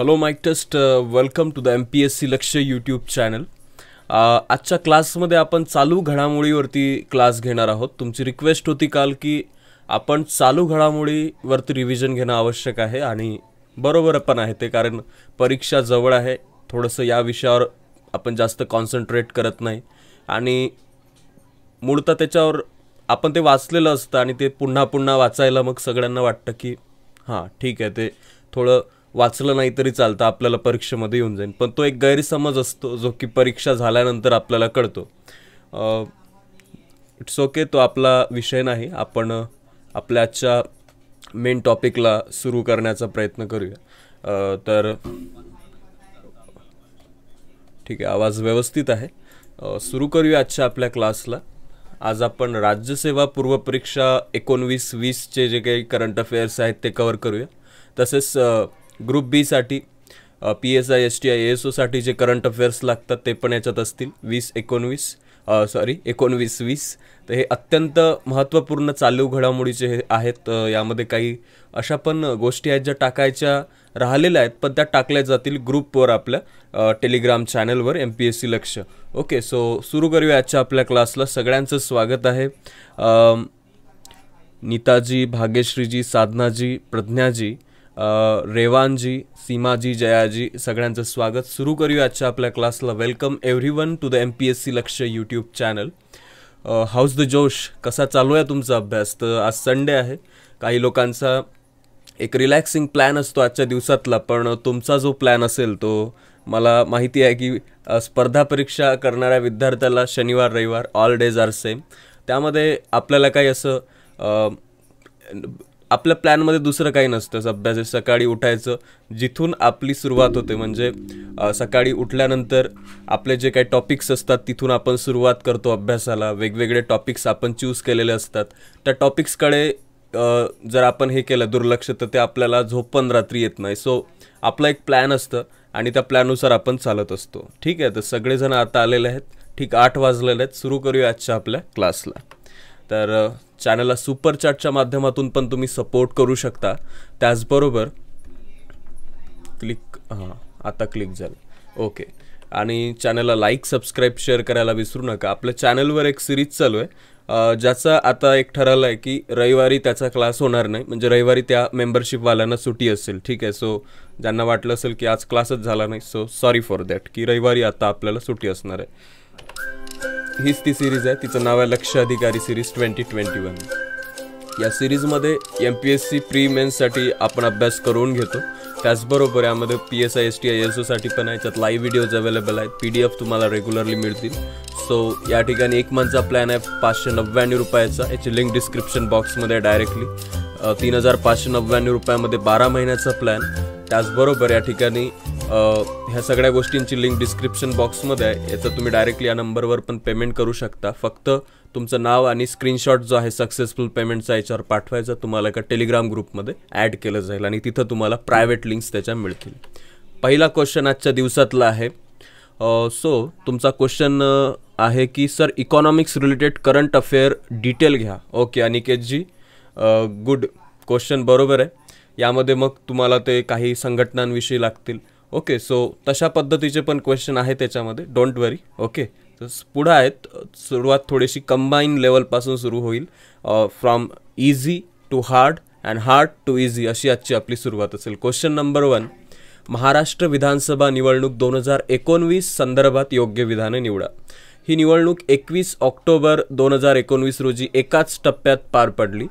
hello mic test welcome to the M P S C Laksh YouTube channel आजच्या क्लासमध्ये आपण चालू घडामोडीवरती क्लास घेणार आहोत तुमची रिक्वेस्ट होती काल की आपण चालू घडामोडीवरती रिव्हिजन घेणं आवश्यक आहे आणि बरोबर पण आहे ते कारण परीक्षा जवळ आहे थोडंसं या विषयावर आपण जास्त कॉन्सन्ट्रेट करत नाही आणि मूळतः त्याच्यावर आपण ते वाचलेलं असतं आणि ते पुन्हा पुन्हा वाचायला मग सगळ्यांना वाटतं की हां ठीक आहे ते थोडं वाचलं नाही तरी चालतं आपल्याला परीक्षेमध्ये येऊन जाईल पण तो एक गैरसमज असतो जो की परीक्षा झाल्यानंतर आपल्याला कळतो इट्स ओके तो आपला विषय नाही आपण आपल्या आजच्या मेन टॉपिकला सुरू करण्याचा प्रयत्न करूया तर ठीक आहे आवाज व्यवस्थित आहे सुरू करूया आजच्या आपल्या क्लासला आज आपण राज्यसेवा पूर्वपरीक्षा एकोणवीस वीसचे जे काही करंट अफेअर्स आहेत ते कवर करूया तसेच ग्रुप बीसाठी P S I S T I S ओसाठी जे करंट अफेअर्स लागतात ते पण याच्यात असतील वीस एकोणवीस सॉरी एकोणवीस वीस तर हे अत्यंत महत्त्वपूर्ण चालू घडामोडीचे हे आहेत यामध्ये काही अशा पण गोष्टी आहेत ज्या टाकायच्या राहिलेल्या आहेत पण त्या टाकल्या जातील ग्रुपवर आपल्या टेलिग्राम चॅनलवर M P S C Laksh okay so सुरू करूया आजच्या आपल्या क्लासला सगळ्यांचं स्वागत आहे नीताजी भाग्यश्रीजी साधनाजी प्रज्ञाजी रेवानजी सीमाजी जयाजी सगळ्यांचं स्वागत सुरू करूया आजच्या आपल्या क्लासला welcome everyone to the M P S C Laksh YouTube channel how's the josh कसा चालू आहे तुमचा अभ्यास तर आज संडे आहे काही लोकांचा एक रिलॅक्सिंग प्लॅन असतो आजच्या दिवसातला पण तुमचा जो प्लॅन असेल तो मला माहिती आहे की स्पर्धा परीक्षा करणाऱ्या विद्यार्थ्याला शनिवार रविवार ऑल डेज आर सेम त्यामध्ये आपल्याला काही असं आपल्या प्लॅनमध्ये दुसरं काही नसतं अभ्यास सकाळी उठायचं जिथून आपली सुरुवात होते म्हणजे सकाळी उठल्यानंतर आपले जे काही टॉपिक्स असतात तिथून आपण सुरुवात करतो अभ्यासाला वेगवेगळे टॉपिक्स आपण चूज केलेले असतात त्या टॉपिक्सकडे जर आपण हे केलं दुर्लक्ष तर ते आपल्याला झोप पण रात्री येत नाही सो आपला एक प्लॅन असतं आणि त्या प्लॅननुसार आपण चालत असतो ठीक आहे तर सगळेजण आता आलेले आहेत ठीक आठ वाजलेले आहेत सुरू करूया आजच्या आपल्या क्लासला तर चॅनलला सुपर चॅटच्या माध्यमातून पण तुम्ही सपोर्ट करू शकता त्याचबरोबर क्लिक हां आता क्लिक झालं ओके आणि चॅनलला लाईक सबस्क्राईब शेअर करायला विसरू नका आपल्या चॅनलवर एक सिरीज चालू आहे ज्याचं आता एक ठरवलं आहे की रविवारी त्याचा क्लास होणार नाही म्हणजे रविवारी त्या मेंबरशिपवाल्यांना सुटी असेल ठीक आहे सो ज्यांना वाटलं असेल की आज क्लासच झाला नाही सो सॉरी फॉर दॅट की रविवारी आता आपल्याला सुटी असणार आहे हीच ती सिरीज आहे तिचं नाव आहे लक्ष अधिकारी सिरीज ट्वेंटी ट्वेंटी वन या सिरीजमध्ये M P S C pre मेन्ससाठी आपण अभ्यास करून घेतो त्याचबरोबर यामध्ये P S I S T I S ओसाठी पण आहे त्यात लाईव्ह व्हिडिओज अवेलेबल आहेत पी डी एफ तुम्हाला रेग्युलरली मिळतील सो या ठिकाणी एक मंथचा प्लॅन आहे पाचशे नव्याण्णव रुपयाचा याची लिंक डिस्क्रिप्शन बॉक्समध्ये डायरेक्टली तीन हजार पाचशे नव्याण्णव रुपयामध्ये बारा महिन्याचा प्लॅन त्याचबरोबर या ठिकाणी ह्या सगळ्या गोष्टींची लिंक डिस्क्रिप्शन बॉक्समध्ये आहे याचं तुम्ही डायरेक्टली या नंबरवर पण पेमेंट करू शकता फक्त तुमचं नाव आणि स्क्रीनशॉट जो आहे सक्सेसफुल पेमेंटचा याच्यावर पाठवायचा तुम्हाला एका टेलिग्राम ग्रुपमध्ये ॲड केलं जाईल आणि तिथं तुम्हाला प्रायव्हेट लिंक्स त्याच्या मिळतील पहिला क्वेश्चन आजच्या दिवसातला आहे सो तुमचा क्वेश्चन आहे की sir economics related current affair detail घ्या ओके अनिकेतजी गुड क्वेश्चन बरोबर आहे यामध्ये मग तुम्हाला ते काही संघटनांविषयी लागतील ओके सो तशा पद्धतीचे पण क्वेश्चन आहे त्याच्यामध्ये डोंट वरी ओके पुढं आहेत सुरुवात थोडीशी कंबाईन लेवलपासून सुरू होईल from easy to hard and hard to easy अशी आजची आपली सुरुवात असेल क्वेश्चन नंबर वन महाराष्ट्र विधानसभा निवडणूक दोन हजार एकोणवीस संदर्भात योग्य विधानं निवडा ही निवडणूक एकवीस ऑक्टोबर दोन हजार एकोणवीस रोजी एकाच टप्प्यात पार पडली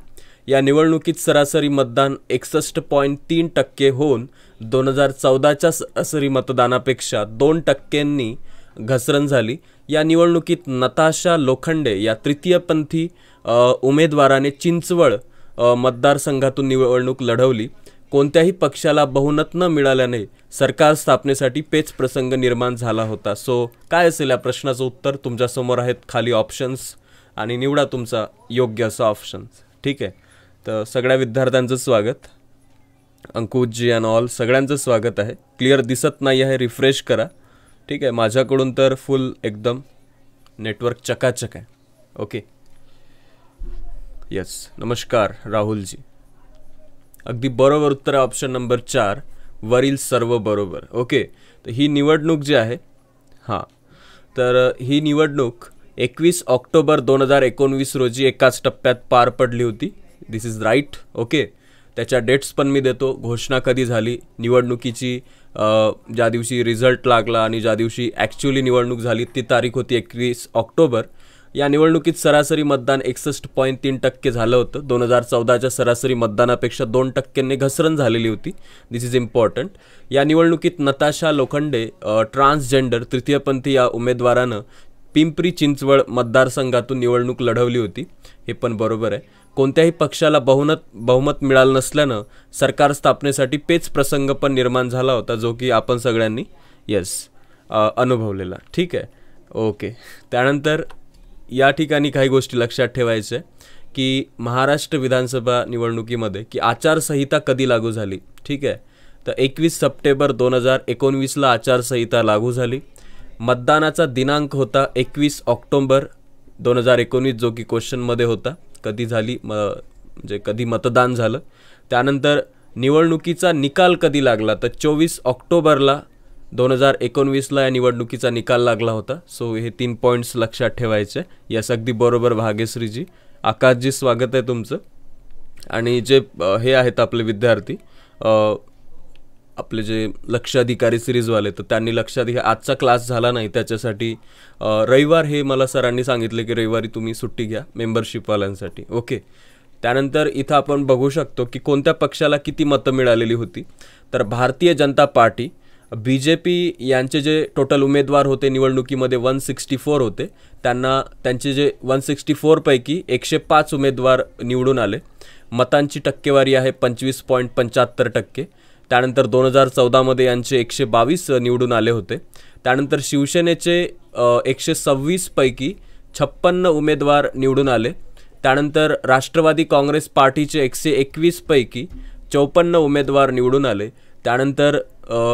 या निवडणुकीत सरासरी मतदान एकसष्ट पॉईंट तीन टक्के होऊन दोन हजार चौदाच्या सरासरी मतदानापेक्षा दोन टक्क्यांनी घसरण झाली या निवडणुकीत नताशा लोखंडे या तृतीयपंथी उमेदवाराने चिंचवड मतदारसंघातून निवडणूक लढवली कोणत्याही पक्षाला बहुमत न मिळाल्याने सरकार स्थापनेसाठी पेच प्रसंग निर्माण झाला होता सो काय असेल या प्रश्नाचं उत्तर तुमच्यासमोर आहेत खाली ऑप्शन्स आणि निवडा तुमचा योग्य असा ऑप्शन्स ठीक आहे तर सगळ्या विद्यार्थ्यांचं स्वागत अंकुशजी अँड ऑल सगळ्यांचं स्वागत आहे क्लिअर दिसत नाही आहे रिफ्रेश करा ठीक आहे माझ्याकडून तर फुल एकदम नेटवर्क चकाचक आहे ओके यस नमस्कार राहुलजी अगदी बरोबर उत्तर आहे ऑप्शन नंबर चार वरील सर्व बरोबर ओके तर ही निवडणूक जी आहे हां तर ही निवडणूक एकवीस ऑक्टोबर दोन हजार एकोणवीस रोजी एकाच टप्प्यात पार पडली होती दिस इज राईट ओके त्याच्या डेट्स पण मी देतो घोषणा कधी झाली निवडणुकीची ज्या दिवशी रिझल्ट लागला आणि ज्या दिवशी ॲक्च्युली निवडणूक झाली ती तारीख होती एकवीस ऑक्टोबर या निवडणुकीत सरासरी मतदान एकसष्ट पॉईंट तीन टक्के झालं होतं दोन हजार चौदाच्या सरासरी मतदानापेक्षा दोन टक्क्यांनी घसरण झालेली होती दिस इज इम्पॉर्टंट या निवडणुकीत नताशा लोखंडे ट्रान्सजेंडर तृतीयपंथी या उमेदवारानं पिंपरी चिंचवड मतदारसंघातून निवडणूक लढवली होती हे पण बरोबर आहे कोणत्याही पक्षाला बहुमत बहुमत मिळालं नसल्यानं सरकार स्थापनेसाठी पेच प्रसंग पण निर्माण झाला होता जो की आपण सगळ्यांनी येस अनुभवलेला ठीक आहे ओके त्यानंतर या ठिकाणी काही गोष्टी लक्षात ठेवायच्या की महाराष्ट्र विधानसभा निवडणुकीमध्ये की आचारसंहिता कधी लागू झाली ठीक आहे तर एकवीस सप्टेंबर दोन हजार एकोणवीसला आचारसंहिता लागू झाली मतदानाचा दिनांक होता एकवीस ऑक्टोंबर दोन हजार एकोणीस जो की क्वेश्चनमध्ये होता कधी झाली म म्हणजे कधी मतदान झालं त्यानंतर निवडणुकीचा निकाल कधी लागला तर चोवीस ऑक्टोबरला दोन हजार एकोणवीसला या निवडणुकीचा निकाल लागला होता सो हे तीन पॉईंट्स लक्षात ठेवायचे यस अगदी बरोबर भाग्यश्रीजी आकाशजी स्वागत आहे तुमचं आणि जे हे आहेत आपले विद्यार्थी आपले जे लक्षाधिकारी सिरीजवाले तर त्यांनी लक्षाधिकारी आजचा क्लास झाला नाही त्याच्यासाठी रविवार हे मला सरांनी सांगितले की रविवारी तुम्ही सुट्टी घ्या मेंबरशिपवाल्यांसाठी ओके त्यानंतर इथं आपण बघू शकतो की कोणत्या पक्षाला किती मतं मिळालेली होती तर भारतीय Janata party B J P यांचे जे टोटल उमेदवार होते निवडणुकीमध्ये वन सिक्स्टी फोर होते त्यांना त्यांचे जे वन सिक्स्टी फोरपैकी एकशे पाच उमेदवार निवडून आले मतांची टक्केवारी आहे पंचवीस पॉईंट पंच्याहत्तर टक्के त्यानंतर दोन हजार चौदामध्ये यांचे एकशे बावीस निवडून आले होते त्यानंतर शिवसेनेचे एकशे सव्वीसपैकी छप्पन्न उमेदवार निवडून आले त्यानंतर राष्ट्रवादी काँग्रेस पार्टीचे एकशे एकवीसपैकी चौपन्न उमेदवार निवडून आले त्यानंतर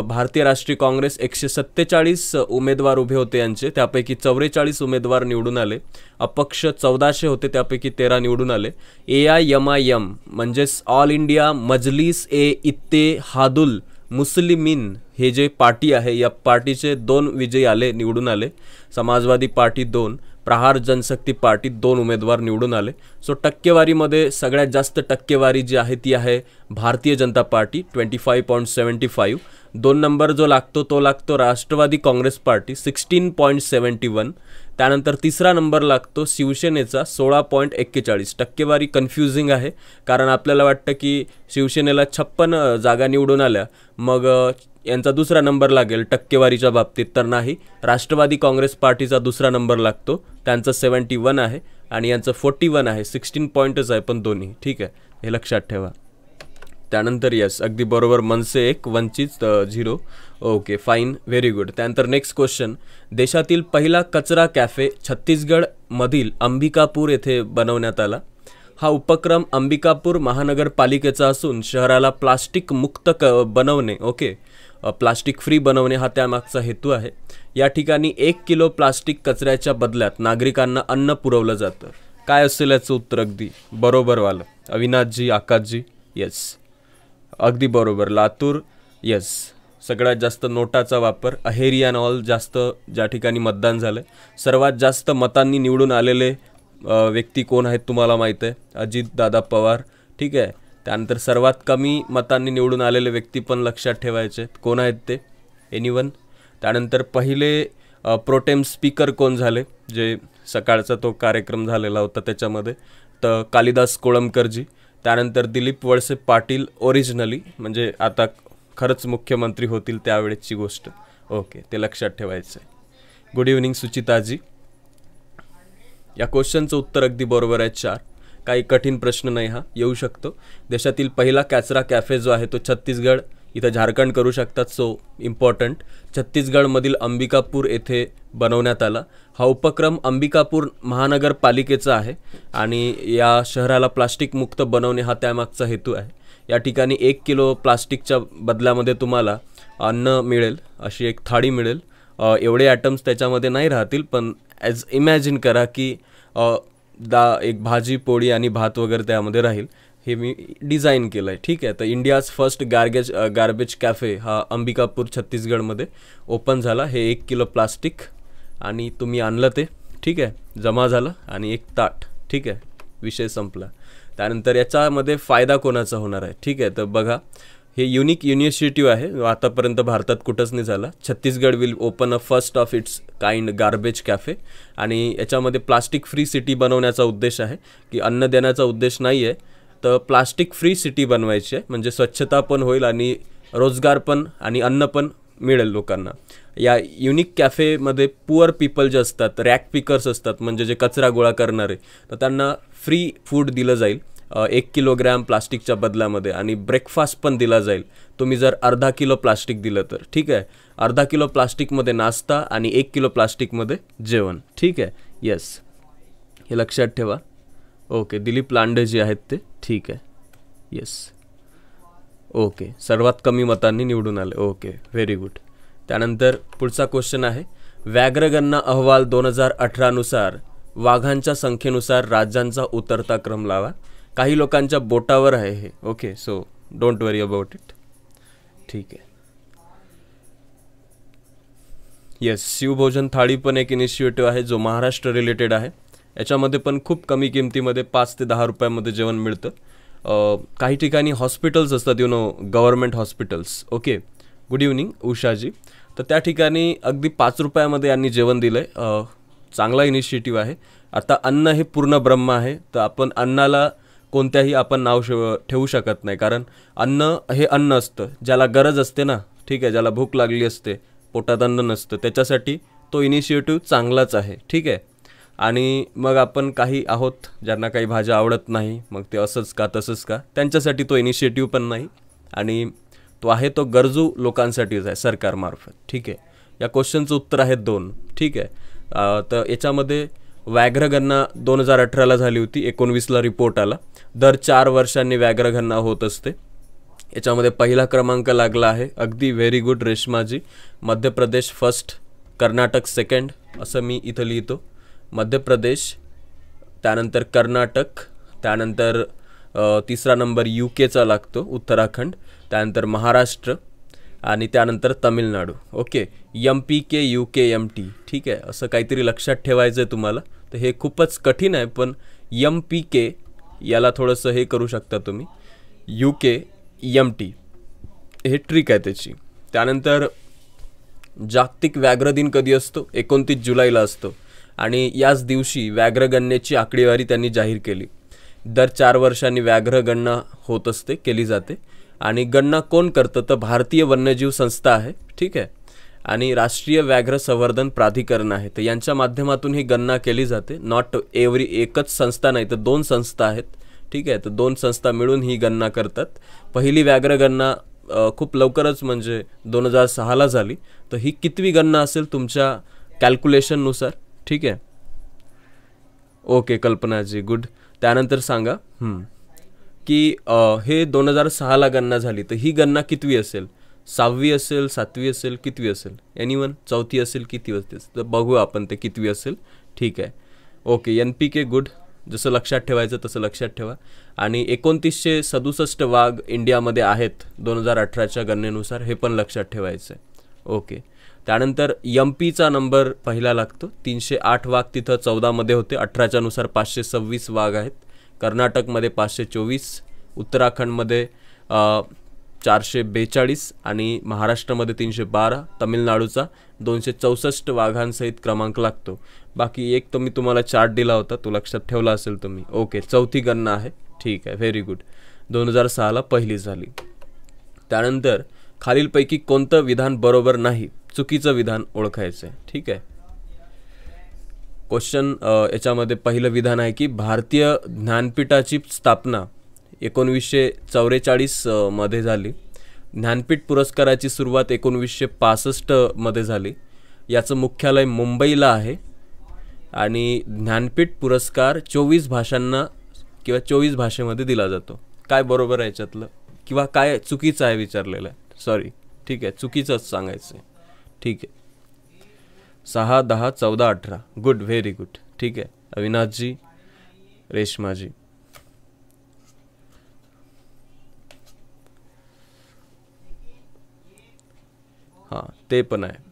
भारतीय राष्ट्रीय काँग्रेस एकशे सत्तेचाळीस उमेदवार उभे होते यांचे त्यापैकी चौवेचाळीस उमेदवार निवडून आले अपक्ष चौदाशे होते त्यापैकी तेरा निवडून आले A I M I M म्हणजेच all India Majlis e Ittehadul मुस्लिमीन हे जे पार्टी आहे या पार्टीचे दोन विजयी आले निवडून आले समाजवादी पार्टी दोन प्रहार जनशक्ती पार्टीत दोन उमेदवार निवडून आले सो टक्केवारीमध्ये सगळ्यात जास्त टक्केवारी जी आहे ती आहे Bharatiya Janata party twenty five point seventy five दोन नंबर जो लागतो तो लागतो Rashtrawadi Congress party sixteen point seventy one त्यानंतर तिसरा नंबर लागतो शिवसेनेचा सोळा पॉईंट एक्केचाळीस टक्केवारी कन्फ्युझिंग आहे कारण आपल्याला वाटतं की शिवसेनेला छप्पन जागा निवडून आल्या मग यांचा दुसरा नंबर लागेल टक्केवारीच्या बाबतीत तर नाही राष्ट्रवादी काँग्रेस पार्टीचा दुसरा नंबर लागतो त्यांचं सेवन्टी वन आहे आणि यांचं फोर्टी वन आहे सिक्स्टीन पॉईंटच आहे पण दोन्ही ठीक आहे हे लक्षात ठेवा त्यानंतर यस अगदी बरोबर मनसे एक Vanchit zero okay fine very good त्यानंतर नेक्स्ट क्वेश्चन देशातील पहिला कचरा कॅफे छत्तीसगडमधील अंबिकापूर येथे बनवण्यात आला हा उपक्रम अंबिकापूर महानगरपालिकेचा असून शहराला प्लास्टिक मुक्त क बनवणे ओके प्लास्टिक फ्री बनवणे हा त्यामागचा हेतू आहे या ठिकाणी एक किलो प्लास्टिक कचऱ्याच्या बदल्यात नागरिकांना अन्न पुरवलं जातं काय असेल याचं उत्तर अगदी बरोबरवालं अविनाशजी आकाशजी येस अगदी बरोबर लातूर येस सगळ्यात जास्त नोटाचा वापर अहेरी अँड ऑल जास्त ज्या ठिकाणी मतदान झालं सर्वात जास्त मतांनी निवडून आलेले व्यक्ती कोण आहेत तुम्हाला माहीत आहे अजितदादा पवार ठीक आहे त्यानंतर सर्वात कमी मतांनी निवडून आलेले व्यक्ती पण लक्षात ठेवायचे कोण आहेत ते एनिवन त्यानंतर पहिले प्रोटेम स्पीकर कोण झाले जे सकाळचा तो कार्यक्रम झालेला होता त्याच्यामध्ये तर कालिदास कोळंबकरजी त्यानंतर दिलीप वळसे पाटील ओरिजिनली म्हणजे आता खरंच मुख्यमंत्री होतील त्यावेळेसची गोष्ट ओके ते लक्षात ठेवायचं आहे गुड इव्हनिंग सुचिताजी या क्वेश्चनचं उत्तर अगदी बरोबर आहे चार काही कठीण प्रश्न नाही हा येऊ शकतो देशातील पहिला कॅचरा कॅफे जो आहे तो छत्तीसगड इथं झारखंड करू शकतात सो इम्पॉर्टंट छत्तीसगडमधील अंबिकापूर येथे बनवण्यात आला हा उपक्रम अंबिकापूर महानगरपालिकेचा आहे आणि या शहराला प्लास्टिकमुक्त बनवणे हा त्यामागचा हेतू आहे या ठिकाणी एक किलो प्लास्टिकच्या बदल्यामध्ये तुम्हाला अन्न मिळेल अशी एक थाळी मिळेल एवढे ॲटम्स त्याच्यामध्ये नाही राहतील पण ॲज इमॅजिन करा की दा एक भाजी पोळी आणि भात वगैरे त्यामध्ये राहील हे मी डिझाईन केलं आहे ठीक आहे तर India's first garbage garbage cafe हा अंबिकापूर छत्तीसगडमध्ये ओपन झाला हे एक किलो प्लास्टिक आणि तुम्ही आणलं ते ठीक आहे जमा झालं आणि एक ताट ठीक आहे विषय संपला त्यानंतर याच्यामध्ये फायदा कोणाचा होणार आहे ठीक आहे तर बघा हे युनिक युनिव्हर्सिटी आहे आतापर्यंत भारतात कुठंच नाही झाला Chhattisgarh will open a first of its kind garbage cafe आणि याच्यामध्ये प्लास्टिक फ्री सिटी बनवण्याचा उद्देश आहे की अन्न देण्याचा उद्देश नाही आहे तर प्लास्टिक फ्री सिटी बनवायची आहे म्हणजे स्वच्छता पण होईल आणि रोजगार पण आणि अन्न पण मिळेल लोकांना या युनिक कॅफेमध्ये पुअर पीपल जे असतात रॅक पिकर्स असतात म्हणजे जे कचरा गोळा करणारे तर त्यांना फ्री फूड दिलं जाईल एक किलोग्रॅम प्लास्टिकच्या बदलामध्ये आणि ब्रेकफास्ट पण दिला जाईल तुम्ही जर अर्धा किलो प्लास्टिक दिलं तर ठीक आहे अर्धा किलो प्लास्टिकमध्ये नाश्ता आणि एक किलो प्लास्टिकमध्ये जेवण ठीक आहे येस हे लक्षात ठेवा ओके दिलीप लांडे जे आहेत ते ठीक आहे येस ओके सर्वात कमी मतांनी निवडून आले ओके व्हेरी गुड त्यानंतर पुढचा क्वेश्चन आहे व्याघ्रगणना अहवाल दोन हजार अठरानुसार वाघांच्या संख्येनुसार राज्यांचा उतरता क्रम लावा काही लोकांच्या बोटावर आहे हे okay so don't worry about it ठीक आहे येस शिवभोजन थाळी पण एक इनिशिएटिव्ह आहे जो महाराष्ट्र रिलेटेड आहे याच्यामध्ये पण खूप कमी किमतीमध्ये पाच ते दहा रुपयामध्ये जेवण मिळतं काही ठिकाणी हॉस्पिटल्स असतात you know government hospitals okay good evening उषाजी तर त्या ठिकाणी अगदी पाच रुपयामध्ये यांनी जेवण दिलं आहे चांगला इनिशिएटिव्ह आहे आता अन्न हे पूर्ण ब्रह्म आहे तर आपण अन्नाला कोणत्याही आपण नाव शेव ठेवू शकत नाही कारण अन्न हे अन्न असतं ज्याला गरज असते ना ठीक आहे ज्याला भूक लागली असते पोटात अन्न नसतं त्याच्यासाठी तो इनिशिएटिव्ह चांगलाच आहे ठीक आहे आणि मग आपण काही आहोत ज्यांना काही भाज्या आवडत नाही मग ते असंच का तसंच का त्यांच्यासाठी तो इनिशिएटिव्ह पण नाही आणि तो आहे तो गरजू लोकांसाठीच आहे सरकारमार्फत ठीक आहे या क्वेश्चनचं उत्तर आहेत दोन ठीक आहे तर याच्यामध्ये व्याघ्रगणना दोन हजार अठराला झाली होती एकोणवीसला रिपोर्ट आला दर चार वर्षांनी व्याघ्रगणना होत असते याच्यामध्ये पहिला क्रमांक लागला आहे अगदी व्हेरी गुड रेश्माजी मध्य प्रदेश फर्स्ट कर्नाटक सेकंड असं मी इथं लिहितो मध्य प्रदेश त्यानंतर कर्नाटक त्यानंतर तिसरा नंबर यू केचा लागतो उत्तराखंड त्यानंतर महाराष्ट्र आणि त्यानंतर Tamil Nadu okay M P K U K M T ठीक आहे असं काहीतरी लक्षात ठेवायचं आहे तुम्हाला तर हे खूपच कठीण आहे पण यम पी के याला थोडंसं हे करू शकता तुम्ही यू के यम टी हे ट्रिक आहे त्याची त्यानंतर जागतिक व्याघ्र दिन कधी असतो एकोणतीस जुलैला असतो आणि याच दिवशी व्याघ्रगणनेची आकडेवारी त्यांनी जाहीर केली दर चार वर्षांनी व्याघ्रगणना होत असते केली जाते आणि गणना कोण करतं तर भारतीय वन्यजीव संस्था आहे ठीक आहे आणि राष्ट्रीय व्याघ्र संवर्धन प्राधिकरण आहे तर यांच्या माध्यमातून ही गणना केली जाते नॉट एव्हरी एकच संस्था नाही तर दोन संस्था आहेत ठीक आहे तर दोन संस्था मिळून ही गणना करतात पहिली व्याघ्रगणना खूप लवकरच म्हणजे दोन हजार सहाला झाली तर ही कितवी गणना असेल तुमच्या कॅल्क्युलेशननुसार ठीक आहे ओके कल्पनाजी गुड त्यानंतर सांगा की हे दोन हजार सहाला गणना झाली तर ही गणना कितवी असेल सहावी असेल सातवी असेल कितवी असेल एनिवन चौथी असेल किती असेल तर बघू आपण ते कितवी असेल ठीक आहे okay N P K good जसं लक्षात ठेवायचं तसं लक्षात ठेवा आणि एकोणतीसशे सदुसष्ट वाघ इंडियामध्ये आहेत दोन हजार अठराच्या गणनेनुसार हे पण लक्षात ठेवायचं आहे ओके त्यानंतर यम पीचा नंबर पहिला लागतो तीनशे आठ वाघ तिथं चौदामध्ये होते अठराच्यानुसार पाचशे सव्वीस वाघ आहेत कर्नाटकमध्ये पाचशे चोवीस उत्तराखंडमध्ये चारशे बेचाळीस आणि महाराष्ट्रामध्ये तीनशे बारा तमिळनाडूचा दोनशे चौसष्ट वाघांसहित क्रमांक लागतो बाकी एक तो मी तुम्हाला चार्ट दिला होता तो लक्षात ठेवला असेल तुम्ही ओके चौथी गणना आहे ठीक आहे व्हेरी गुड दोन हजार सहाला पहिली झाली त्यानंतर खालीलपैकी कोणतं विधान बरोबर नाही चुकीचं विधान ओळखायचं आहे ठीक आहे क्वेश्चन याच्यामध्ये पहिलं विधान आहे की भारतीय ज्ञानपीठाची स्थापना एकोणवीसशे चौवेचाळीसमध्ये झाली ज्ञानपीठ पुरस्काराची सुरुवात एकोणवीसशे पासष्टमध्ये झाली याचं मुख्यालय मुंबईला आहे आणि ज्ञानपीठ पुरस्कार चोवीस भाषांना किंवा चोवीस भाषेमध्ये दिला जातो काय बरोबर आहे याच्यातलं किंवा काय चुकीचं आहे विचारलेलं आहे सॉरी ठीक आहे चुकीचंच सांगायचं ठीक आहे सहा दहा चौदा अठरा गुड व्हेरी गुड ठीक आहे रेशमा जी हां ते पण आहे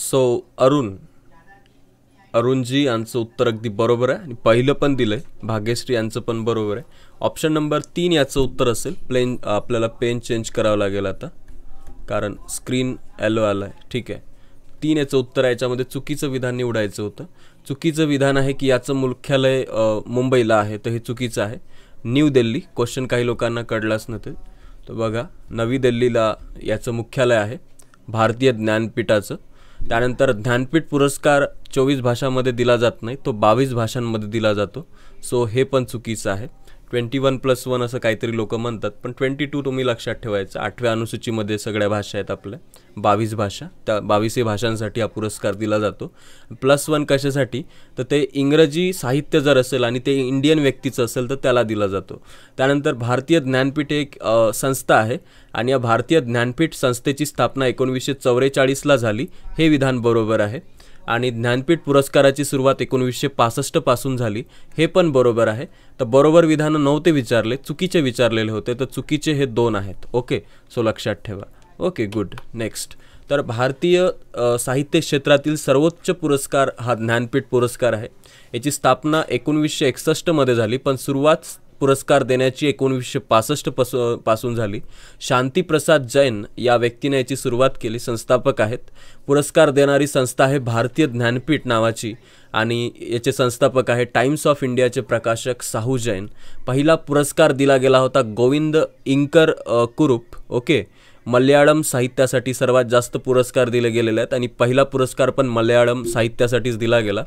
सो अरुण अरुणजी यांचं उत्तर अगदी बरोबर आहे आणि पहिलं पण दिलं आहे भाग्यश्री यांचं पण बरोबर आहे ऑप्शन नंबर तीन याचं उत्तर असेल प्लेन आपल्याला पेन चेंज करावं लागेल आता कारण स्क्रीन ॲलो आलं आहे ठीक आहे तीन याचं उत्तर आहे याच्यामध्ये चुकीचं विधान निवडायचं होतं चुकीचं विधान आहे की याचं मुख्यालय मुंबईला आहे तर हे चुकीचं आहे न्यू दिल्ली क्वेश्चन काही लोकांना कळलाच नव्हते तर बघा नवी दिल्लीला याचं मुख्यालय आहे भारतीय ज्ञानपीठाचं त्यानंतर ज्ञानपीठ पुरस्कार चोवीस भाषांमध्ये दिला जात नाही तो बावीस भाषांमध्ये दिला जातो सो हे पण चुकीचं आहे ट्वेंटी वन प्लस वन असं काहीतरी लोक म्हणतात पण ट्वेंटी टू तुम्ही लक्षात ठेवायचं आठव्या अनुसूचीमध्ये सगळ्या भाषा आहेत आपल्या बावीस भाषा त्या बावीसही भाषांसाठी हा पुरस्कार दिला जातो प्लस वन कशासाठी तर ते इंग्रजी साहित्य जर असेल आणि ते इंडियन व्यक्तीचं असेल तर त्याला दिला जातो त्यानंतर भारतीय ज्ञानपीठ एक संस्था आहे आणि या भारतीय ज्ञानपीठ संस्थेची स्थापना एकोणवीसशे चौवेचाळीसला झाली हे विधान बरोबर आहे आणि ज्ञानपीठ पुरस्काराची सुरुवात एकोणवीसशे पासष्टपासून झाली हे पण बरोबर आहे तर बरोबर विधानं नव्हते विचारले चुकीचे विचारलेले होते तर चुकीचे हे दोन आहेत ओके सो लक्षात ठेवा ओके गुड नेक्स्ट तर भारतीय साहित्य क्षेत्रातील सर्वोच्च पुरस्कार हा ज्ञानपीठ पुरस्कार आहे याची स्थापना एकोणवीसशे एकसष्टमध्ये झाली पण सुरुवात पुरस्कार देण्याची एकोणीसशे पासष्ट पास पासून झाली शांतीप्रसाद जैन या व्यक्तीने याची सुरुवात केली संस्थापक आहेत पुरस्कार देणारी संस्था आहे भारतीय ज्ञानपीठ नावाची आणि याचे संस्थापक आहे टाइम्स ऑफ इंडियाचे प्रकाशक साहू जैन पहिला पुरस्कार दिला गेला होता गोविंद इंकर कुरूप ओके मल्याळम साहित्यासाठी सर्वात जास्त पुरस्कार दिले गेलेले आहेत आणि पहिला पुरस्कार पण मल्याळम साहित्यासाठीच दिला गेला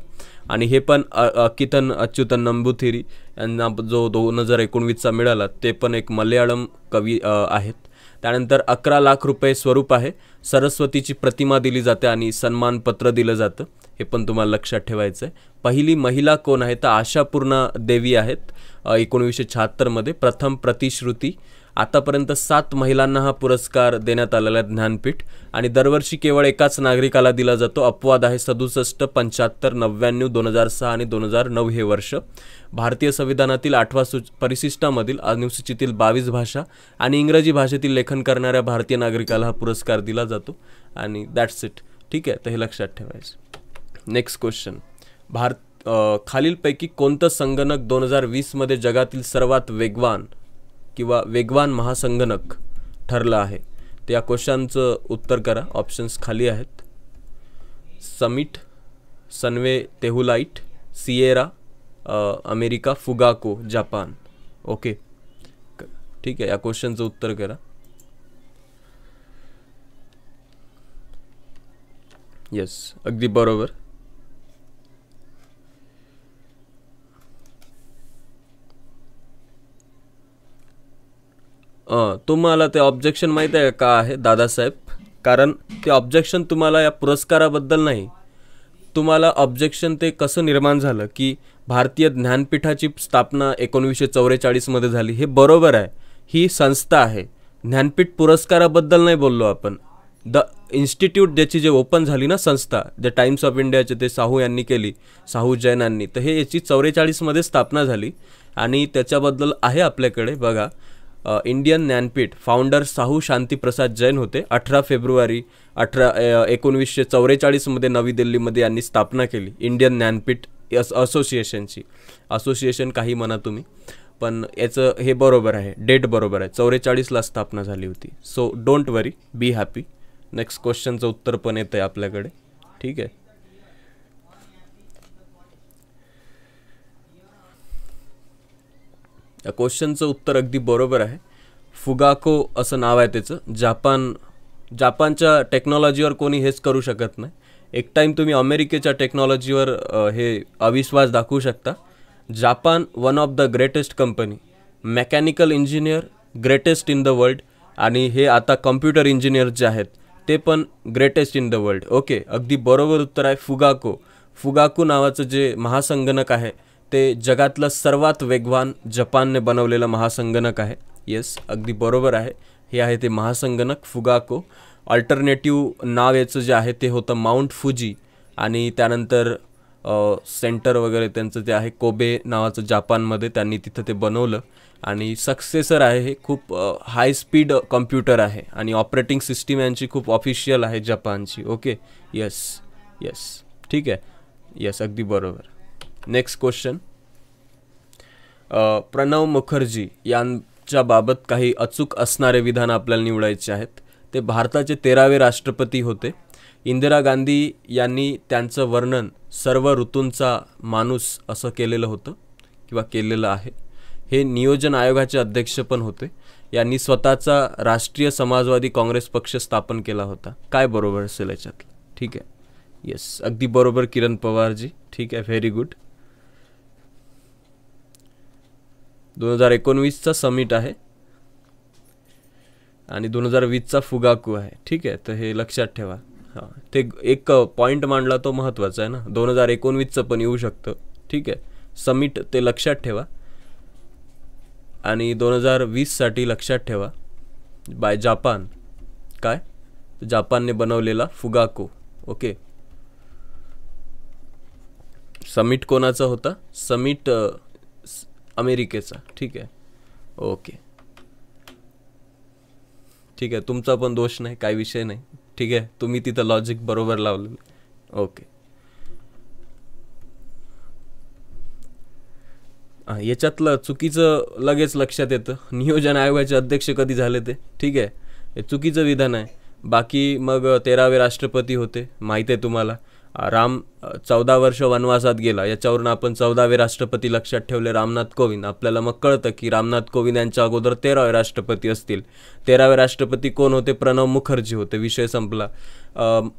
आणि हे पण अकितन अच्युतन नंबुथिरी यांना जो दोन हजार एकोणवीसचा मिळाला ते पण एक मल्याळम कवी आहेत त्यानंतर अकरा लाख रुपये स्वरूप आहे सरस्वतीची प्रतिमा दिली जाते आणि सन्मानपत्र दिलं जातं हे पण तुम्हाला लक्षात ठेवायचं आहे पहिली महिला कोण आहे तर आशापूर्णा देवी आहेत एकोणीसशे शहात्तरमध्ये प्रथम प्रतिश्रुती आतापर्यंत सात महिलांना हा पुरस्कार देण्यात आलेला आहे ज्ञानपीठ आणि दरवर्षी केवळ एकाच नागरिकाला दिला जातो अपवाद आहे सदुसष्ट पंच्याहत्तर नव्याण्णव दोन हजार सहा आणि दोन हजार नऊ हे वर्ष भारतीय संविधानातील आठवा सु परिशिष्टामधील अनुसूचीतील बावीस भाषा आणि इंग्रजी भाषेतील लेखन करणाऱ्या भारतीय नागरिकाला हा पुरस्कार दिला जातो आणि दॅट्स इट ठीक आहे तर हे लक्षात ठेवायचं नेक्स्ट क्वेश्चन भारत खालीलपैकी कोणतं संगणक दोन हजार वीसमध्ये जगातील सर्वात वेगवान किंवा वेगवान महासंगणक ठरलं आहे ते या क्वेश्चनचं उत्तर करा ऑप्शन्स खाली आहेत Summit Sunway TaihuLight Sierra America Fugaku Japan okay ठीक आहे या क्वेश्चनचं उत्तर करा येस अगदी बरोबर तुम्हाला ते ऑब्जेक्शन माहीत आहे का आहे दादासाहेब कारण ते ऑब्जेक्शन तुम्हाला या पुरस्काराबद्दल नाही तुम्हाला ऑब्जेक्शन ते कसं निर्माण झालं की भारतीय ज्ञानपीठाची स्थापना एकोणीसशे चौवेचाळीसमध्ये झाली हे बरोबर आहे ही संस्था आहे ज्ञानपीठ पुरस्काराबद्दल नाही बोललो आपण द इन्स्टिट्यूट ज्याची जे ओपन झाली ना संस्था जे टाइम्स ऑफ इंडियाचे ते साहू यांनी केली साहू जैनांनी तर हे याची चौवेचाळीसमध्ये स्थापना झाली आणि त्याच्याबद्दल आहे आपल्याकडे बघा इंडियन ज्ञानपीठ फाउंडर साहू शांतीप्रसाद जैन होते अठरा फेब्रुवारी अठरा एकोणवीसशे चौवेचाळीसमध्ये नवी दिल्लीमध्ये यांनी स्थापना केली इंडियन ज्ञानपीठ अस असोसिएशनची असोसिएशन काही म्हणा तुम्ही पण याचं हे बरोबर आहे डेट बरोबर आहे चौवेचाळीसला स्थापना झाली होती so don't worry be happy next क्वेश्चनचं उत्तर पण येतं आहे आपल्याकडे ठीक आहे या क्वेश्चनचं उत्तर अगदी बरोबर आहे फुगाको असं नाव आहे त्याचं जापान जापानच्या टेक्नॉलॉजीवर कोणी हेच करू शकत नाही एक टाईम तुम्ही अमेरिकेच्या टेक्नॉलॉजीवर हे अविश्वास दाखवू शकता Japan one of the greatest company mechanical engineer greatest in the world आणि हे आता कम्प्युटर इंजिनियर जे आहेत ते पण greatest in the world okay अगदी बरोबर उत्तर आहे फुगाको फुगाको नावाचं जे महासंगणक आहे ते जगातलं सर्वात वेगवान जपानने बनवलेलं महासंगणक आहे येस अगदी बरोबर आहे हे आहे ते महासंगणक फुगाको अल्टरनेटिव्ह नाव याचं जे आहे ते होतं माउंट फुजी आणि त्यानंतर सेंटर वगैरे त्यांचं जे आहे कोबे नावाचं जापानमध्ये त्यांनी तिथं ते बनवलं आणि सक्सेसर आहे हे खूप हाय स्पीड कम्प्युटर आहे आणि ऑपरेटिंग सिस्टीम यांची खूप ऑफिशियल आहे जपानची ओके येस येस ठीक आहे येस अगदी बरोबर नेक्स्ट क्वेश्चन प्रणव मुखर्जी यांच्या बाबत काही अचूक असणारे विधान आपल्याला निवडायचे आहेत ते भारताचे तेरावे राष्ट्रपती होते इंदिरा गांधी यांनी त्यांचं वर्णन सर्व ऋतूंचा माणूस असं केलेलं होतं किंवा केलेलं आहे हे नियोजन आयोगाचे अध्यक्ष पण होते यांनी स्वतःचा राष्ट्रीय समाजवादी काँग्रेस पक्ष स्थापन केला होता काय बरोबर असेल याच्यातलं ठीक आहे येस अगदी बरोबर किरण पवारजी ठीक आहे व्हेरी गुड दोन हजार एकोणवीसचा समिट आहे आणि दोन हजार वीसचा फुगाकू आहे ठीक आहे तर हे लक्षात ठेवा हां ते एक पॉईंट मांडला तो महत्त्वाचा आहे ना दोन हजार एकोणवीसचं पण येऊ शकतं ठीक आहे समिट ते लक्षात ठेवा आणि दोन हजार वीससाठी लक्षात ठेवा बाय जापान काय जापानने बनवलेला फुगाको ओके समिट कोणाचा होता समिट अमेरिकेचा ठीक आहे ओके ठीक आहे तुमचा पण दोष नाही काही विषय नाही ठीक आहे तुम्ही तिथं लॉजिक बरोबर लावलेलं ओके याच्यातलं चुकीचं लगेच लक्षात येतं नियोजन आयोगाचे अध्यक्ष कधी झाले ते ठीक आहे हे चुकीचं विधान आहे बाकी मग तेरावे राष्ट्रपती होते माहीत आहे तुम्हाला राम चौदा वर्ष वनवासात गेला याच्यावरून आपण चौदावे राष्ट्रपती लक्षात ठेवले रामनाथ कोविंद आपल्याला मग कळतं की रामनाथ कोविंद यांच्या अगोदर तेरावे राष्ट्रपती असतील तेरावे राष्ट्रपती कोण होते प्रणव मुखर्जी होते विषय संपला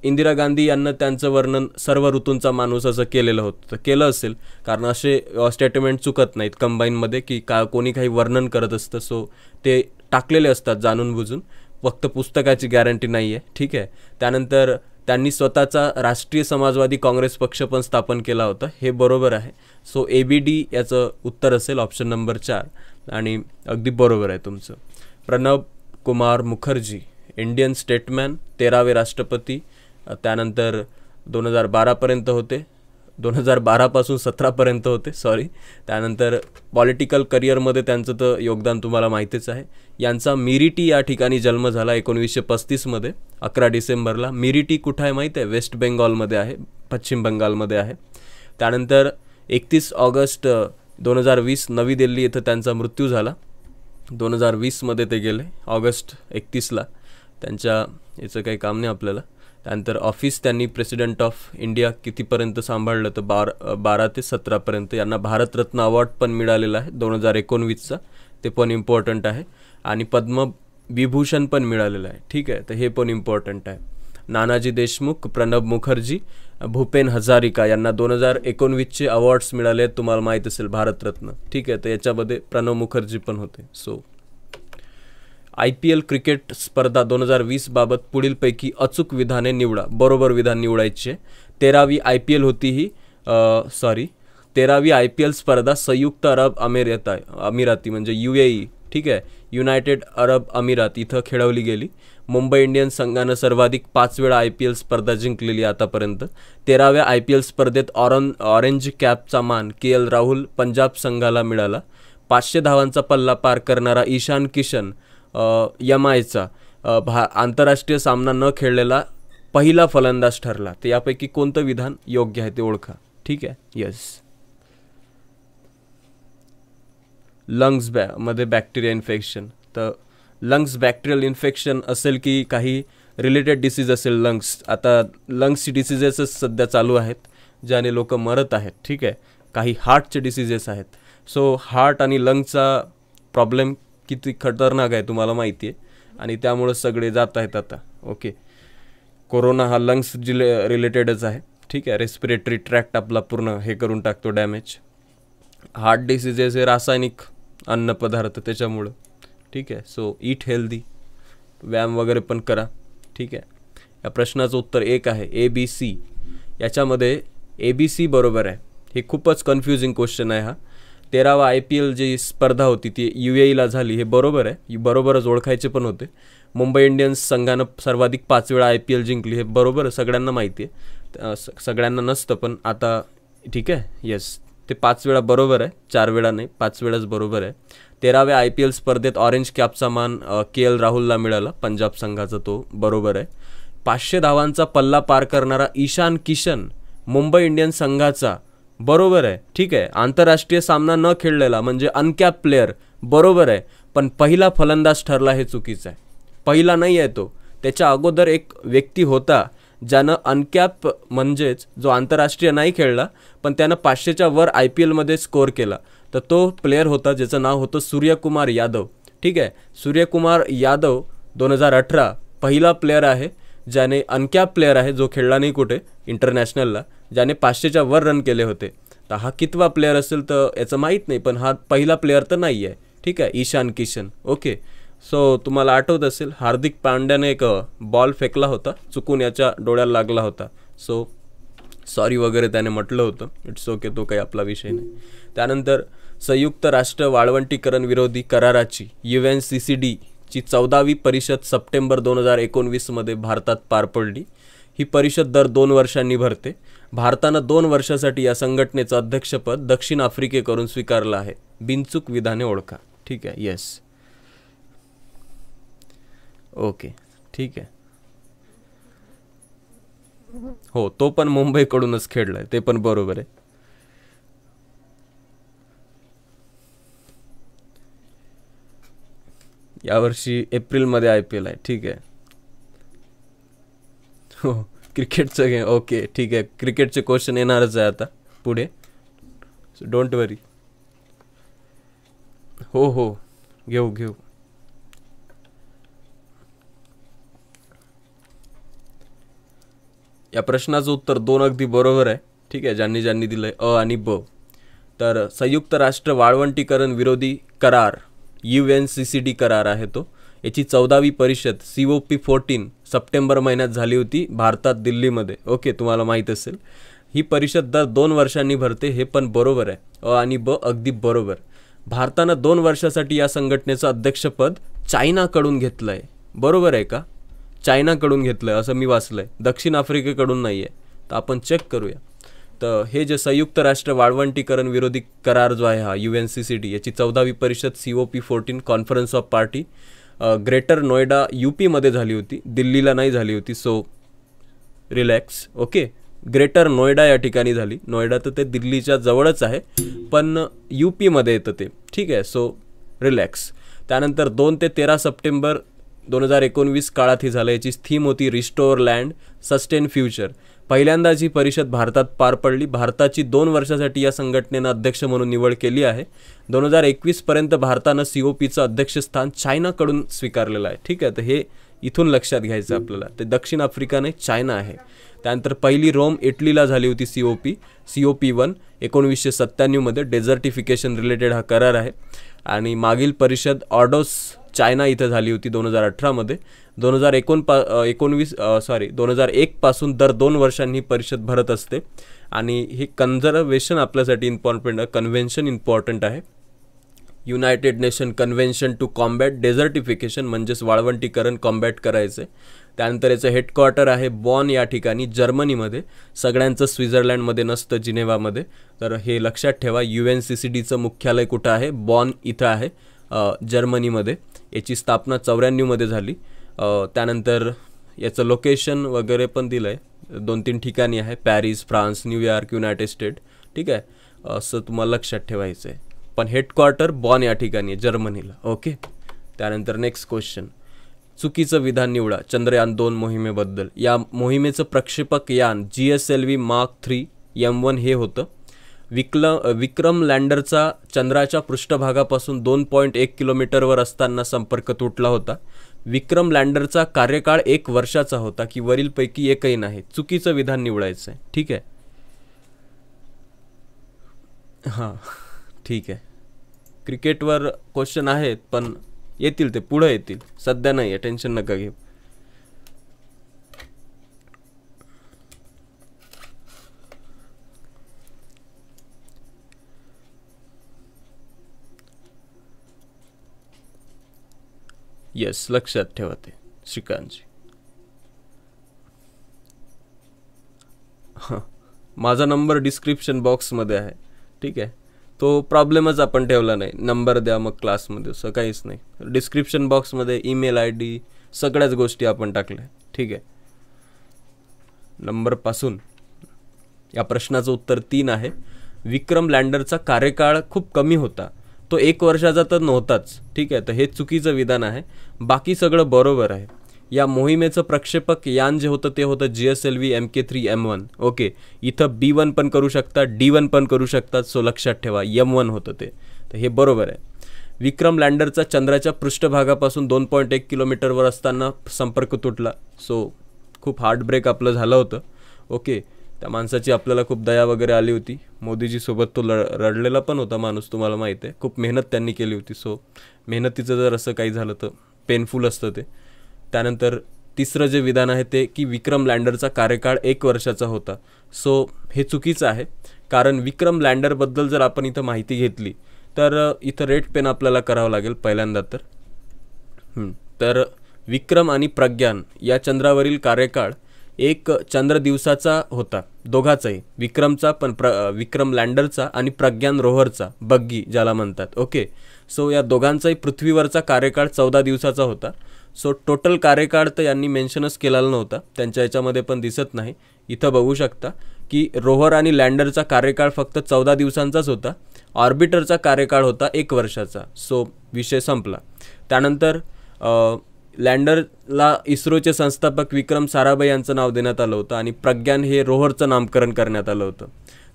इंदिरा गांधी यांना त्यांचं वर्णन सर्व ऋतूंचा माणूस असं केलेलं होतं केलं असेल कारण असे स्टेटमेंट चुकत नाहीत कंबाईनमध्ये की का कोणी काही वर्णन करत असतं सो ते टाकलेले असतात जाणून बुजून फक्त पुस्तकाची गॅरंटी नाही आहे ठीक आहे त्यानंतर त्यांनी स्वतःचा राष्ट्रीय समाजवादी काँग्रेस पक्ष पण स्थापन केला होता हे बरोबर आहे सो ए बी डी याचं उत्तर असेल ऑप्शन नंबर चार आणि अगदी बरोबर आहे तुमचं प्रणब कुमार मुखर्जी इंडियन स्टेटमॅन तेरावे राष्ट्रपती त्यानंतर दोन हजार बारापर्यंत होते दोन हजार बारापासून सतरापर्यंत होते सॉरी त्यानंतर पॉलिटिकल करिअरमध्ये त्यांचं तर योगदान तुम्हाला माहितीच आहे यांचा मिरिटी या ठिकाणी जन्म झाला एकोणवीसशे पस्तीसमध्ये अकरा डिसेंबरला मिरिटी कुठं आहे माहीत आहे वेस्ट बेंगॉलमध्ये आहे पश्चिम बंगालमध्ये आहे त्यानंतर एकतीस ऑगस्ट दोन हजार वीस नवी दिल्ली इथं त्यांचा मृत्यू झाला दोन हजार वीसमध्ये ते गेले ऑगस्ट एकतीसला त्यांच्या याचं काही काम नाही आपल्याला त्यानंतर ऑफिस त्यांनी प्रेसिडेंट ऑफ इंडिया कितीपर्यंत सांभाळलं तर बार बारा ते सतरापर्यंत यांना भारतरत्न अवॉर्ड पण मिळालेला आहे दोन हजार एकोणवीसचा ते पण इम्पॉर्टंट आहे आणि पद्मविभूषण पण मिळालेलं आहे ठीक आहे तर हे पण इम्पॉर्टंट आहे नानाजी देशमुख प्रणब मुखर्जी भूपेन हजारिका यांना दोन हजार एकोणवीसचे अवॉर्ड्स मिळाले आहेत तुम्हाला माहीत असेल भारतरत्न ठीक आहे तर याच्यामध्ये प्रणव मुखर्जी पण होते so I P L cricket स्पर्धा दोन हजार वीसबाबत पुढीलपैकी अचूक विधाने निवडा बरोबर विधान निवडायचे तेरावी आय पी एल होती ही सॉरी तेरावी आय पी एल स्पर्धा संयुक्त अरब अमेरित अमिराती म्हणजे यू ए ई ठीक आहे युनायटेड अरब अमिरात इथं खेळवली गेली मुंबई इंडियन्स संघानं सर्वाधिक पाच वेळा आय पी एल स्पर्धा जिंकलेली आतापर्यंत तेराव्या आय पी एल स्पर्धेत ऑरन ऑरेंज कॅपचा मान के एल राहुल पंजाब संघाला मिळाला पाचशे धावांचा पल्ला पार करणारा ईशान किशन यमायचा भा आंतरराष्ट्रीय सामना न खेळलेला पहिला फलंदाज ठरला तर यापैकी कोणतं विधान योग्य आहे ते ओळखा ठीक आहे यस लंग्स बॅमध्ये बॅक्टेरिया इन्फेक्शन तर लंग्स बॅक्टेरियल इन्फेक्शन असेल की काही रिलेटेड डिसीज असेल लंग्स आता लंग्सची डिसिजेसच सध्या चालू आहेत ज्याने लोक मरत आहेत ठीक आहे काही हार्टचे डिसिजेस आहेत सो हार्ट आणि लंगचा प्रॉब्लेम किती खतरनाक आहे तुम्हाला माहिती आहे आणि त्यामुळं सगळे जात आहेत आता ओके कोरोना हा लंग्स जिले रिलेटेडच आहे ठीक आहे रेस्पिरेटरी ट्रॅक्ट आपला पूर्ण हे करून टाकतो डॅमेज हार्ट डिसिजेस हे रासायनिक अन्नपदार्थ त्याच्यामुळं ठीक आहे सो ईट हेल्दी व्यायाम वगैरे पण करा ठीक आहे या प्रश्नाचं उत्तर एक आहे ए बी सी याच्यामध्ये ए बी सी बरोबर आहे हे खूपच कन्फ्युजिंग क्वेश्चन आहे हा तेरावा आय पी एल जी स्पर्धा होती ती यू एला झाली हे बरोबर आहे बरोबरच ओळखायचे पण होते मुंबई इंडियन्स संघानं सर्वाधिक पाच वेळा आय पी एल जिंकली हे बरोबर सगळ्यांना माहिती आहे सगळ्यांना नसतं पण आता ठीक आहे येस ते पाच वेळा बरोबर आहे चार वेळा नाही पाच वेळाच बरोबर आहे तेराव्या आय पी एल स्पर्धेत ऑरेंज कॅपचा मान के एल राहुलला मिळाला पंजाब संघाचा तो बरोबर आहे पाचशे धावांचा पल्ला पार करणारा ईशान किशन मुंबई इंडियन्स संघाचा बरोबर आहे ठीक आहे आंतरराष्ट्रीय सामना न खेळलेला म्हणजे अनकॅप प्लेअर बरोबर आहे पण पहिला फलंदाज ठरला हे चुकीचं आहे पहिला नाही आहे तो त्याच्या अगोदर एक व्यक्ती होता ज्यानं अनकॅप म्हणजेच जो आंतरराष्ट्रीय नाही खेळला पण त्यानं पाचशेच्या वर आय पी एलमध्ये स्कोअर केला तर तो प्लेअर होता ज्याचं नाव होतं सूर्यकुमार यादव ठीक आहे सूर्यकुमार यादव दोन हजार अठरा पहिला प्लेअर आहे ज्याने अनकॅप प्लेअर आहे जो खेळला नाही कुठे इंटरनॅशनलला ज्याने पाचशेच्या वर रन केले होते तर हा कितवा प्लेअर असेल तर याचं माहीत नाही पण हा पहिला प्लेअर तर नाही आहे ठीक आहे ईशान किशन ओके सो तुम्हाला आठवत असेल हार्दिक पांड्याने एक बॉल फेकला होता चुकून याच्या डोळ्याला लागला होता सो सॉरी वगैरे त्याने म्हटलं होतं इट्स ओके तो काही आपला विषय नाही त्यानंतर संयुक्त राष्ट्र वाळवंटीकरण विरोधी कराराची यू एन सी सी डीची चौदावी परिषद सप्टेंबर दोन हजार एकोणवीसमध्ये भारतात पार पडली ही परिषद दर दोन वर्षांनी भरते भारतानं दोन वर्षासाठी या संघटनेचं अध्यक्षपद दक्षिण आफ्रिकेकडून स्वीकारलं आहे बिनचूक विधाने ओळखा ठीक आहे येस ओके ठीक आहे हो तो पण मुंबईकडूनच खेळलाय ते पण बरोबर आहे यावर्षी एप्रिलमध्ये आय पी एल आहे ठीक आहे हो क्रिकेटचं घे ओके ठीक आहे क्रिकेटचे क्वेश्चन येणारच आहे आता पुढे डोंट वरी हो हो घेऊ घेऊ या प्रश्नाचं उत्तर दोन अगदी बरोबर आहे ठीक आहे ज्यांनी ज्यांनी दिलं अ आणि ब तर संयुक्त राष्ट्र वाळवंटीकरण विरोधी करार U N C C D करार आहे तो याची चौदावी परिषद सी ओ पी फोर्टीन सप्टेंबर महिन्यात झाली होती भारतात दिल्लीमध्ये ओके तुम्हाला माहीत असेल ही परिषद दर दोन वर्षांनी भरते हे पण बरोबर आहे अ आणि ब अगदी बरोबर भारतानं दोन वर्षासाठी या संघटनेचं अध्यक्षपद चायनाकडून घेतलं आहे बरोबर आहे का चायनाकडून घेतलं आहे असं मी वाचलं आहे दक्षिण आफ्रिकेकडून नाही आहे तर आपण चेक करूया तर हे जे संयुक्त राष्ट्र वाळवंटीकरण विरोधी करार जो आहे हा U N C C D याची चौदावी परिषद C O P fourteen conference of party greater Noida U पीमध्ये झाली होती दिल्लीला नाही झाली होती so relax okay greater Noida या ठिकाणी झाली नोएडा तर ते दिल्लीच्या जवळच आहे पण यू पीमध्ये येतं ते ठीक आहे सो रिलॅक्स त्यानंतर दोन ते तेरा सप्टेंबर दोन हजार एकोणवीस काळात ही झालं याची थीम होती रिस्टोअर लँड सस्टेन फ्युचर पहिल्यांदाच ही परिषद भारतात पार पडली भारताची दोन वर्षासाठी या संघटनेनं अध्यक्ष म्हणून निवड केली आहे दोन हजार एकवीसपर्यंत भारतानं सी ओ पीचं अध्यक्षस्थान चायनाकडून स्वीकारलेलं आहे ठीक आहे तर हे इथून लक्षात घ्यायचं आपल्याला ते दक्षिण आफ्रिकाने चायना आहे त्यानंतर पहिली रोम इटलीला झाली होती C O P C O P one एकोणीसशे सत्त्याण्णवमध्ये डेझर्टिफिकेशन रिलेटेड हा करार आहे आणि मागील परिषद ऑर्डोस चायना इथं झाली होती दोन हजार अठरामध्ये दोन हजार पा एकोणवीस सॉरी दोन हजार एकपासून दर दोन वर्षांनी परिषद भरत असते आणि हे कन्झर्वेशन आपल्यासाठी इम्पॉर्टंट कन्व्हेन्शन इम्पॉर्टंट आहे united nation convention to combat desertification म्हणजेच वाळवंटीकरण कॉम्बॅट करायचे त्यानंतर याचं हेडक्वार्टर आहे बॉन या ठिकाणी जर्मनीमध्ये सगळ्यांचं स्वित्झर्लंडमध्ये नसतं जिनेवामध्ये तर हे लक्षात ठेवा यू एन सी सी डीचं मुख्यालय कुठं आहे बॉन इथं आहे जर्मनीमध्ये याची स्थापना चौऱ्याण्णवमध्ये झाली त्यानंतर याचं लोकेशन वगैरे पण दिलं आहे दोन तीन ठिकाणी आहे Paris France New York United State ठीक आहे असं तुम्हाला लक्षात ठेवायचं आहे पण हेडक्वार्टर बॉन या ठिकाणी आहे जर्मनीला ओके त्यानंतर नेक्स्ट क्वेश्चन चुकीचं विधान निवडा चंद्रयान दोन मोहिमेबद्दल या मोहिमेचं प्रक्षेपक यान G S L V mark three M one हे होतं विकल विक्रम लँडरचा चंद्राच्या पृष्ठभागापासून दोन पॉईंट एक किलोमीटरवर असताना संपर्क तुटला होता विक्रम लँडरचा कार्यकाळ एक वर्षाचा होता की वरीलपैकी एकही नाही चुकीचं विधान निवडायचं आहे ठीक आहे हां ठीक आहे क्रिकेटवर क्वेश्चन आहेत पण येतील ते पुढं येतील सध्या नाही आहे टेन्शन नका घेऊ येस लक्षात ठेवा ते श्रीकांतजी हां माझा नंबर डिस्क्रिप्शन बॉक्समध्ये आहे ठीक आहे तो प्रॉब्लेमच आपण ठेवला नाही नंबर द्या मग क्लासमध्ये असं काहीच नाही डिस्क्रिप्शन बॉक्समध्ये ईमेल आय डी सगळ्याच गोष्टी आपण टाकल्या ठीक आहे नंबरपासून या प्रश्नाचं उत्तर तीन आहे विक्रम लँडरचा कार्यकाळ खूप कमी होता तो एक वर्षाचा तर नव्हताच ठीक आहे तर हे चुकीचं विधान आहे बाकी सगळं बरोबर आहे या मोहिमेचं प्रक्षेपक यान जे होतं ते होतं G S L V M K three M one okay इथं बी वन पण करू शकतात डी वन पण करू शकतात सो लक्षात ठेवा एम वन होतं ते तर हे बरोबर आहे विक्रम लँडरचा चंद्राच्या पृष्ठभागापासून दोन पॉईंट एक किलोमीटरवर असताना संपर्क तुटला सो खूप हार्ट ब्रेक आपलं झालं होतं ओके त्या माणसाची आपल्याला खूप दया वगैरे आली होती मोदीजीसोबत तो लड रडलेला पण होता माणूस तुम्हाला माहीत आहे खूप मेहनत त्यांनी केली होती सो मेहनतीचं जर असं काही झालं तर पेनफुल असतं ते त्यानंतर तिसरं जे विधान आहे ते की विक्रम लँडरचा कार्यकाळ एक वर्षाचा होता सो हे चुकीचं आहे कारण विक्रम लँडरबद्दल जर आपण इथं माहिती घेतली तर इथं रेड पेन आपल्याला करावं लागेल पहिल्यांदा तर तर विक्रम आणि प्रज्ञान या चंद्रावरील कार्यकाळ एक चंद्र दिवसाचा होता दोघाचाही विक्रमचा पण प्र विक्रम लँडरचा आणि प्रज्ञान रोहरचा बग्गी ज्याला म्हणतात ओके सो या दोघांचाही पृथ्वीवरचा कार्यकाळ चौदा दिवसाचा होता सो टोटल कार्यकाळ तर यांनी मेन्शनच केलेला नव्हता त्यांच्या याच्यामध्ये पण दिसत नाही इथं बघू शकता की रोहर आणि लँडरचा कार्यकाळ फक्त चौदा दिवसांचाच होता ऑर्बिटरचा कार्यकाळ होता एक वर्षाचा सो विषय संपला त्यानंतर लँडरला इस्रोचे संस्थापक विक्रम साराभाई यांचं नाव देण्यात आलं होतं आणि प्रज्ञान हे रोहरचं नामकरण करण्यात आलं होतं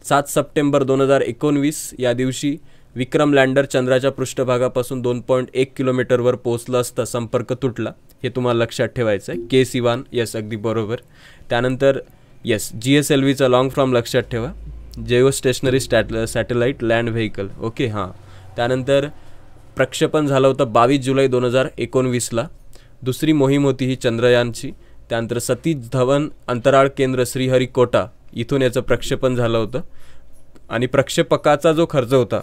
सात सप्टेंबर दोन हजार एकोणवीस या दिवशी विक्रम लँडर चंद्राच्या पृष्ठभागापासून दोन पॉईंट एक किलोमीटरवर पोहोचलं असता संपर्क तुटला हे तुम्हाला लक्षात ठेवायचं आहे के सिवान यस अगदी बरोबर त्यानंतर येस जी एस एल व्हीचा लाँग फॉर्म लक्षात ठेवा geo stationary stat satellite land vehicle okay हां त्यानंतर प्रक्षेपण झालं होतं बावीस जुलै दोन हजार एकोणवीसला दुसरी मोहीम होती ही चंद्रयानची त्यानंतर सतीज धवन अंतराळ केंद्र श्रीहरिकोटा इथून याचं प्रक्षेपण झालं होतं आणि प्रक्षेपकाचा जो खर्च होता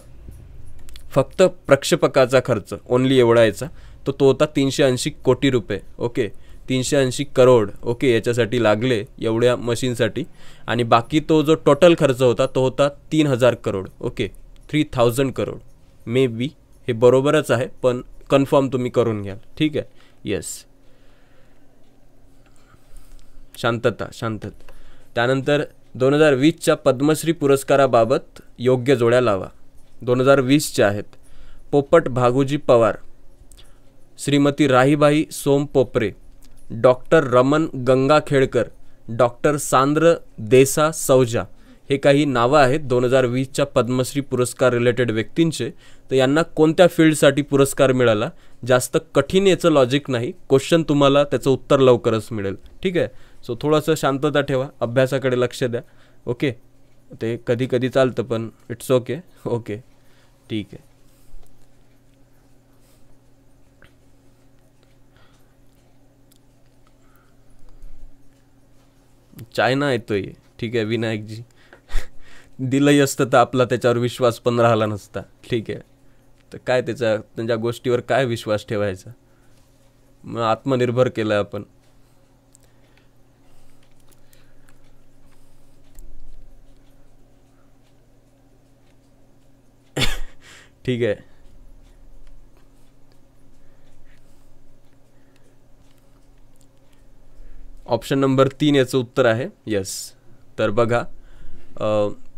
फक्त प्रक्षेपकाचा खर्च ओन्ली एवढा याचा तो तो होता तीनशे ऐंशी कोटी रुपये ओके तीनशे ऐंशी करोड ओके याच्यासाठी लागले एवढ्या मशीनसाठी आणि बाकी तो जो टोटल खर्च होता तो होता तीन हजार crore okay three thousand crore maybe हे बरोबरच आहे पण कन्फर्म तुम्ही करून घ्याल ठीक आहे येस शांतता शांतत त्यानंतर दोन हजार वीसच्या पद्मश्री पुरस्काराबाबत योग्य जोड्या लावा दोन हजार वीसच्या आहेत पोपट भागुजी पवार श्रीमती राहीबाई सोम पोपरे डॉक्टर रमन गंगाखेडकर डॉक्टर सांद्र देसा सौजा हे काही नावं आहेत दोन हजार वीसच्या पद्मश्री पुरस्कार रिलेटेड व्यक्तींचे तर यांना कोणत्या फील्डसाठी पुरस्कार मिळाला जास्त कठीण याचं लॉजिक नाही क्वेश्चन तुम्हाला त्याचं उत्तर लवकरच मिळेल ठीक आहे सो थोडंसं शांतता ठेवा अभ्यासाकडे लक्ष द्या ओके ते कधी कधी चालतं पण इट्स ओके ओके ठीक आहे चायना येतोय ठीक आहे विनायकजी दिलंही असतं तर आपला त्याच्यावर विश्वास पण राहिला नसता ठीक आहे तर काय त्याच्या त्यांच्या गोष्टीवर काय विश्वास ठेवायचा मग आत्मनिर्भर केलं आपण ठीक आहे ऑप्शन नंबर तीन याचं उत्तर आहे यस तर बघा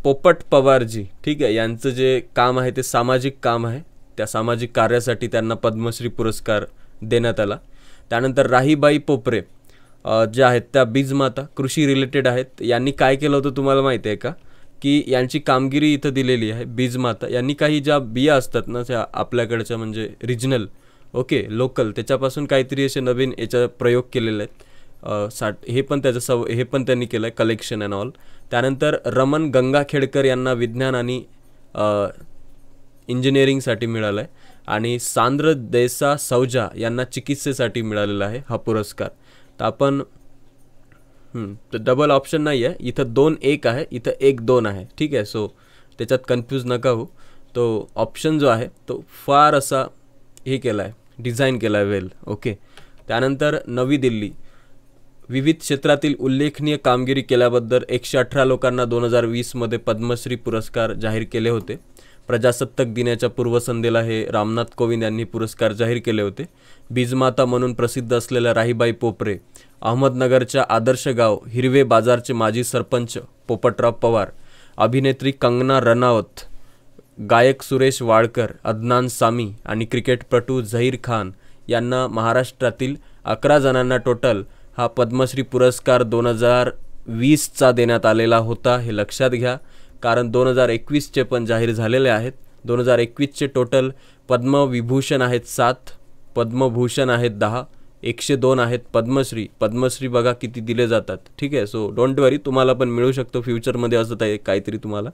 पोपट पवारजी ठीक आहे यांचं जे काम आहे ते सामाजिक काम आहे त्या सामाजिक कार्यासाठी त्यांना पद्मश्री पुरस्कार देण्यात आला त्यानंतर राहीबाई पोपरे ज्या आहेत त्या बीजमाता कृषी रिलेटेड आहेत यांनी काय केलं होतं तुम्हाला माहिती आहे का की यांची कामगिरी इथं दिलेली आहे बीजमाता यांनी काही ज्या बिया असतात ना त्या आपल्याकडच्या म्हणजे रिजनल ओके लोकल त्याच्यापासून काहीतरी असे नवीन याचा प्रयोग केलेले आहेत साठ हे पण त्याचं सव हे पण त्यांनी केलं आहे कलेक्शन अँड ऑल त्यानंतर रमन गंगाखेडकर यांना विज्ञान आणि इंजिनिअरिंगसाठी मिळालं आहे आणि सांद्र देसा सौजा यांना चिकित्सेसाठी मिळालेला आहे हा पुरस्कार तर आपण तर डबल ऑप्शन नाही आहे इथं दोन एक आहे इथं एक दोन आहे ठीक आहे सो त्याच्यात कन्फ्यूज नका हो तो ऑप्शन जो आहे तो फार असा हे केला आहे डिझाईन केला आहे वेल ओके त्यानंतर नवी दिल्ली विविध क्षेत्रातील उल्लेखनीय कामगिरी केल्याबद्दल एकशे अठरा लोकांना दोन हजार वीसमध्ये पद्मश्री पुरस्कार जाहीर केले होते प्रजासत्ताक दिनाच्या पूर्वसंध्येला हे रामनाथ कोविंद यांनी पुरस्कार जाहीर केले होते बीजमाता म्हणून प्रसिद्ध असलेल्या राहीबाई पोपरे अहमदनगरच्या आदर्श गाव हिरवे बाजारचे माजी सरपंच पोपटराव पवार अभिनेत्री कंगना रनावत गायक सुरेश वाडकर अदनान सामी आणि क्रिकेटपटू झहीर खान यांना महाराष्ट्रातील अकरा जणांना टोटल हा पद्मश्री पुरस्कार दोन हजार वीसचा देण्यात आलेला होता हे लक्षात घ्या कारण दोन हजार एकवीसचे पण जाहीर झालेले आहेत दोन हजार एकवीसचे टोटल पद्मविभूषण आहेत सात पद्मभूषण आहेत दहा एकशे दोन आहेत पद्मश्री पद्मश्री बघा किती दिले जातात ठीक आहे सो डोंट वरी तुम्हाला पण मिळू शकतो फ्युचरमध्ये असं ते काहीतरी तुम्हाला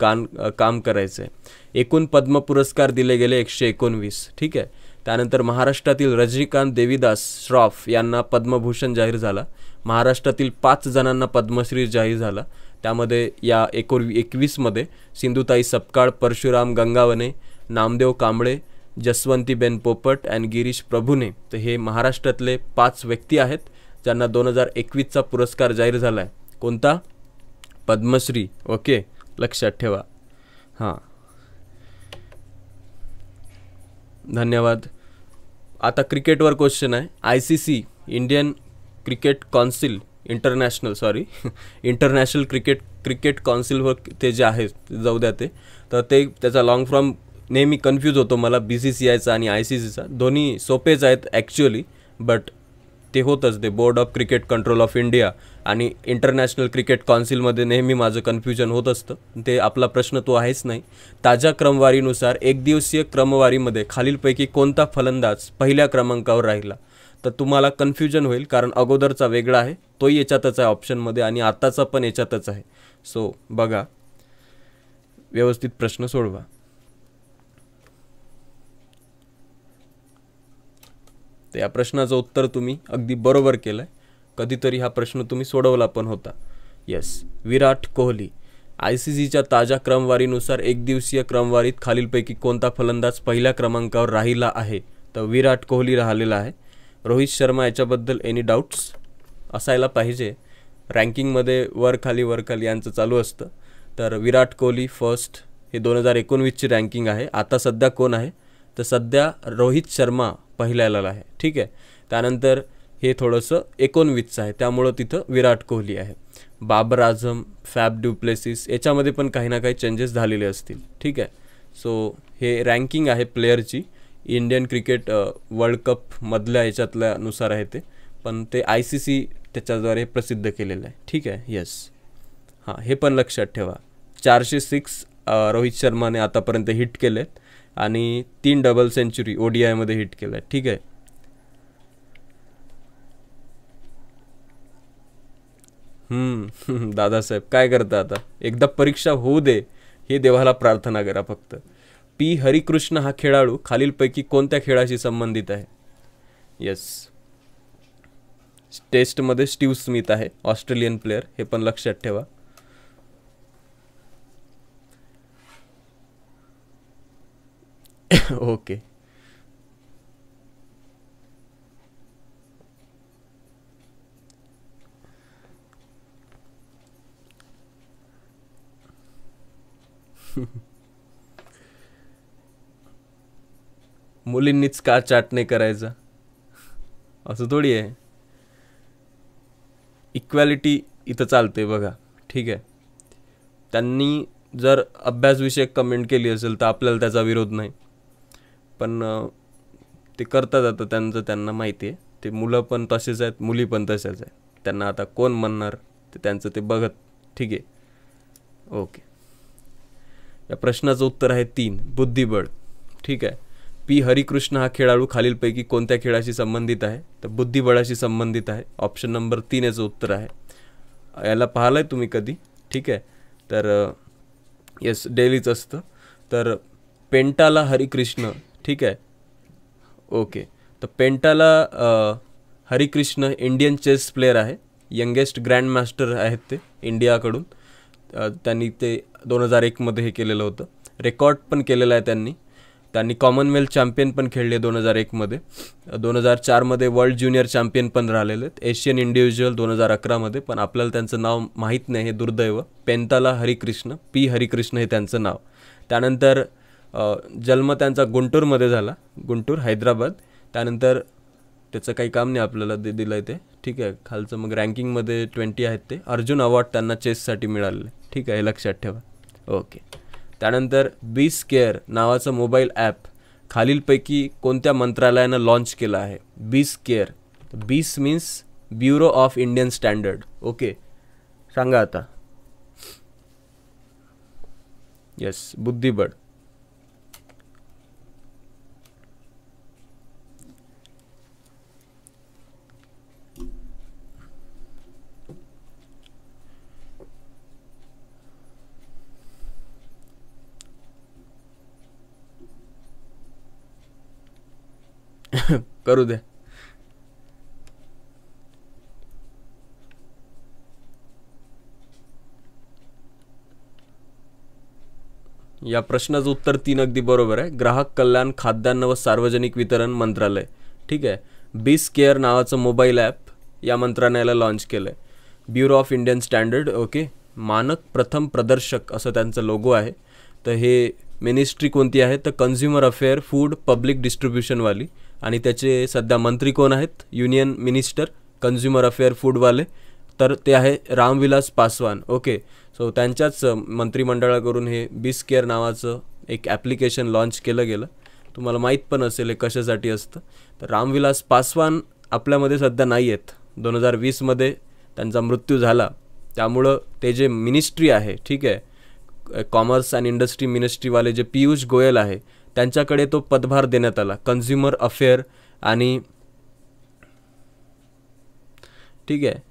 कान काम करायचं आहे एकूण पद्म पुरस्कार दिले गेले एकशे एकोणवीस ठीक आहे त्यानंतर महाराष्ट्रातील रजनीकांत देवीदास श्रॉफ यांना पद्मभूषण जाहीर झाला महाराष्ट्रातील पाच जणांना पद्मश्री जाहीर झाला त्यामध्ये या एकोण एकवीसमध्ये सिंधुताई सपकाळ परशुराम गंगावने नामदेव कांबळे जसवंतीबेन पोपट अँड गिरीश प्रभूने तर हे महाराष्ट्रातले पाच व्यक्ती आहेत ज्यांना दोन हजार एकवीसचा पुरस्कार जाहीर झाला आहे कोणता पद्मश्री ओके लक्षात ठेवा हां धन्यवाद आता क्रिकेटवर क्वेश्चन आहे I C C Indian cricket council international sorry international cricket cricket कॉन्सिलवर ते जे आहे जाऊ द्या ते तर ते त्याचा लाँग फॉर्म नेहमी कन्फ्यूज होतो मला बी सी सी आयचा आणि आय सी सीचा दोन्ही सोपेच आहेत ॲक्च्युअली बट ते होतच the board of cricket control of India आणि इंटरनॅशनल क्रिकेट कौन्सिलमध्ये नेहमी माझं कन्फ्युजन होत असतं ते आपला प्रश्न तो आहेच नाही ताज्या क्रमवारीनुसार एकदिवसीय क्रमवारीमध्ये खालीलपैकी कोणता फलंदाज पहिल्या क्रमांकावर राहिला तर तुम्हाला कन्फ्युजन होईल कारण अगोदरचा वेगळा आहे तोही याच्यातच आहे ऑप्शनमध्ये आणि आत्ताचा पण याच्यातच आहे सो बघा व्यवस्थित प्रश्न सोडवा तर या प्रश्नाचं उत्तर तुम्ही अगदी बरोबर केलं आहे कधीतरी हा प्रश्न तुम्ही सोडवला पण होता yes Virat Kohli I C सीच्या ताज्या क्रमवारीनुसार एकदिवसीय क्रमवारीत खालीलपैकी कोणता फलंदाज पहिल्या क्रमांकावर राहिला आहे तर विराट कोहली राहिलेला आहे रोहित शर्मा याच्याबद्दल एनी डाऊट्स असायला पाहिजे रँकिंगमध्ये वर खाली वर खाली यांचं चालू असतं तर विराट कोहली फर्स्ट हे दोन हजार एकोणवीसची रँकिंग आहे आता सध्या कोण आहे तर सध्या रोहित शर्मा पहिल्याला आहे ठीक आहे त्यानंतर हे थोडंसं एकोणवीसचं आहे त्यामुळं तिथं विराट कोहली आहे बाबर आझम फॅब ड्युप्लेसिस याच्यामध्ये पण काही ना काही चेंजेस झालेले असतील ठीक आहे सो हे रँकिंग आहे प्लेयरची इंडियन क्रिकेट वर्ल्ड कपमधल्या याच्यातल्यानुसार आहे ते पण ते आय सी सी त्याच्याद्वारे प्रसिद्ध केलेलं आहे ठीक आहे येस हां हे पण लक्षात ठेवा चारशे सिक्स रोहित शर्माने आतापर्यंत हिट केले आहेत आणि तीन double century O D hit केलाय ठीक आहे दादासाहेब काय करता आता एकदा परीक्षा होऊ दे हे देवाला प्रार्थना करा फक्त पी हरिकृष्ण हा खेळाडू खालीलपैकी कोणत्या खेळाशी संबंधित आहे येस टेस्टमध्ये स्टीव स्मिथ आहे ऑस्ट्रेलियन प्लेअर हे पण लक्षात ठेवा ओके मुलींनीच का चाट नाही करायचं असं थोडी आहे इक्वॅलिटी इथं चालते बघा ठीक आहे त्यांनी जर अभ्यासविषयक कमेंट केली असेल तर आपल्याला त्याचा विरोध नाही पण ते करतात आता त्यांचं त्यांना माहिती आहे ते मुलं पण तसेच आहेत मुली पण तशाच आहेत त्यांना आता कोण म्हणणार ते त्यांचं ते बघत ठीक आहे ओके या प्रश्नाचं उत्तर आहे तीन बुद्धिबळ ठीक आहे पी हरिकृष्ण हा खेळाडू खालीलपैकी कोणत्या खेळाशी संबंधित आहे तर बुद्धिबळाशी संबंधित आहे ऑप्शन नंबर तीन याचं उत्तर आहे याला पाहिलं आहे तुम्ही कधी ठीक आहे तर येस डेलीच असतं तर पेंटाला हरिकृष्ण ठीक आहे ओके तर Pentala Harikrishna Indian chess player आहे यंगेस्ट ग्रँडमास्टर आहेत ते इंडियाकडून त्यांनी ते दोन हजार एकमध्ये हे केलेलं होतं रेकॉर्ड पण केलेलं आहे त्यांनी त्यांनी कॉमनवेल्थ चॅम्पियन पण खेळले दोन हजार एकमध्ये दोन हजार चारमध्ये वर्ल्ड ज्युनियर चॅम्पियन पण राहिलेले आहेत एशियन इंडिव्हिज्युअल दोन हजार अकरामध्ये पण आपल्याला त्यांचं नाव माहीत नाही हे दुर्दैव पेंताला हरिकृष्ण पी हरिकृष्ण हे त्यांचं नाव त्यानंतर जन्म त्यांचा गुंटूरमध्ये झाला गुंटूर हैदराबाद त्यानंतर त्याचं काही काम नाही आपल्याला दे दिलं आहे ते ठीक आहे खालचं मग रँकिंगमध्ये ट्वेंटी आहेत ते अर्जुन अवॉर्ड त्यांना चेससाठी मिळालेलं ठीक आहे लक्षात ठेवा ओके त्यानंतर बी स्केअर नावाचं मोबाईल ॲप खालीलपैकी कोणत्या मंत्रालयानं लॉन्च केलं आहे B square BIS means bureau of Indian standard okay सांगा आता येस बुद्धिबळ करू द्या या प्रश्नाचं उत्तर तीन अगदी बरोबर आहे ग्राहक कल्याण खाद्यान्न व सार्वजनिक वितरण मंत्रालय ठीक आहे बीस केअर नावाचं मोबाईल ॲप या मंत्रालयाला लॉन्च केलं आहे bureau of Indian standard okay मानक प्रथम प्रदर्शक असं त्यांचं लोगो आहे तर हे मिनिस्ट्री कोणती आहे तर कन्झ्युमर अफेअर फूड पब्लिक डिस्ट्रीब्युशनवाली आणि त्याचे सध्या मंत्री कोण आहेत युनियन मिनिस्टर कन्झ्युमर अफेअर फूडवाले तर ते आहे रामविलास पासवान ओके सो त्यांच्याच मंत्रिमंडळाकडून हे बिस केअर नावाचं एक ॲप्लिकेशन लॉन्च केलं गेलं तुम्हाला माहीत पण असेल हे कशासाठी असतं तर रामविलास पासवान आपल्यामध्ये सध्या नाही आहेत दोन हजार वीसमध्ये त्यांचा मृत्यू झाला त्यामुळं ते जे मिनिस्ट्री आहे ठीक आहे कॉमर्स अँड इंडस्ट्री मिनिस्ट्रीवाले जे पियुष गोयल आहे त्यांच्याकडे तो पदभार देण्यात आला कन्झ्युमर अफेअर आणि ठीक आहे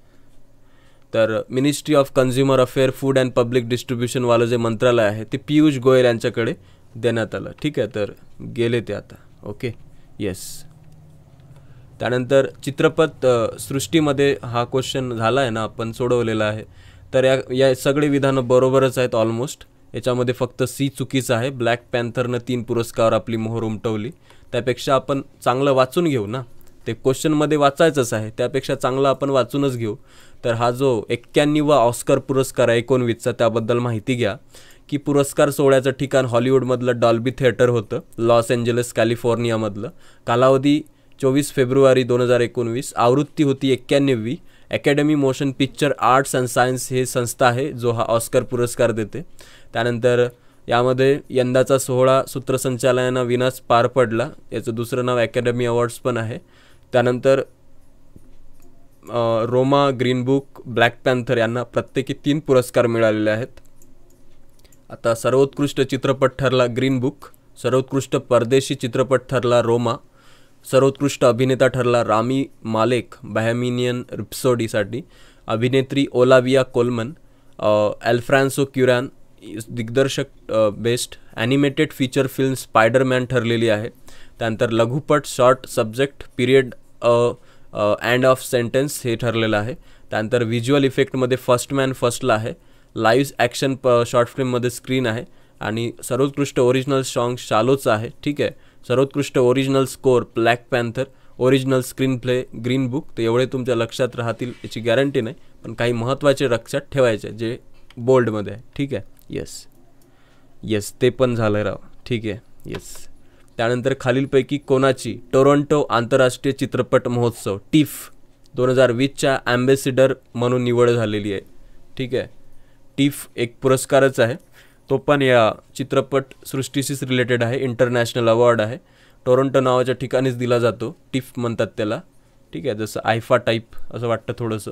तर ministry of consumer affair food and public डिस्ट्रीब्युशनवालं जे मंत्रालय आहे ते पियुष गोयल यांच्याकडे देण्यात आलं ठीक आहे तर गेले ते आता ओके येस त्यानंतर चित्रपट सृष्टीमध्ये हा क्वेश्चन झाला आहे ना आपण सोडवलेला आहे तर या या सगळे विधानं बरोबरच आहेत ऑलमोस्ट याच्यामध्ये फक्त सी चुकीचं आहे ब्लॅक पॅन्थरनं तीन पुरस्कार आपली मोहर उमटवली त्यापेक्षा आपण चांगलं वाचून घेऊ ना ते क्वेश्चनमध्ये वाचायचंच आहे त्यापेक्षा चांगलं आपण वाचूनच घेऊ तर हा जो एक्क्याण्णवा ऑस्कर पुरस्कार आहे एकोणवीसचा त्याबद्दल माहिती घ्या की पुरस्कार सोहळ्याचं ठिकाण हॉलिवूडमधलं डॉल्बी थिएटर होतं लॉस एंजलस कॅलिफोर्नियामधलं कालावधी चोवीस फेब्रुवारी दोन हजार एकोणवीस आवृत्ती होती एक्क्याण्णवी academy motion picture arts and science हे संस्था आहे जो हा ऑस्कर पुरस्कार देते त्यानंतर यामध्ये यंदाचा सोहळा सूत्रसंचालनानं विनाश पार पडला याचं दुसरं नाव अकॅडमी अवॉर्ड्स पण आहे त्यानंतर Roma Green Book Black Panther यांना प्रत्येकी तीन पुरस्कार मिळालेले आहेत आता सर्वोत्कृष्ट चित्रपट ठरला ग्रीन बुक सर्वोत्कृष्ट परदेशी चित्रपट ठरला रोमा सर्वोत्कृष्ट अभिनेता ठरला रामी मालेक बॅमिनियन रिप्सोडीसाठी अभिनेत्री ओलाविया कोलमन अल्फ्रान्सो क्युरॅन दिग्दर्शक best animated feature film Spider Man ठरलेली आहे त्यानंतर लघुपट short subject period end of sentence हे ठरलेलं आहे त्यानंतर व्हिज्युअल इफेक्टमध्ये फर्स्ट मॅन फर्स्टला आहे लाईव्ह ॲक्शन प शॉर्ट फिल्ममध्ये स्क्रीन आहे आणि सर्वोत्कृष्ट ओरिजिनल सॉन्ग शालोचं आहे ठीक आहे सर्वोत्कृष्ट original score Black Panther original screenplay Green Book ते एवढे तुमच्या लक्षात राहतील याची गॅरंटी नाही पण काही महत्त्वाचे लक्षात ठेवायचे जे बोल्डमध्ये आहे ठीक आहे येस येस ते पण झालं राव ठीक आहे येस त्यानंतर खालीलपैकी कोणाची टोरंटो आंतरराष्ट्रीय चित्रपट महोत्सव टिफ दोन हजार वीसच्या ॲम्बेसिडर म्हणून निवड झालेली आहे ठीक आहे टिफ एक पुरस्कारच आहे तो पण या चित्रपट सृष्टीशीच रिलेटेड आहे इंटरनॅशनल अवॉर्ड आहे टोरंटो नावाच्या ठिकाणीच दिला जातो टिफ म्हणतात त्याला ठीक आहे जसं आयफा टाईप असं वाटतं थोडंसं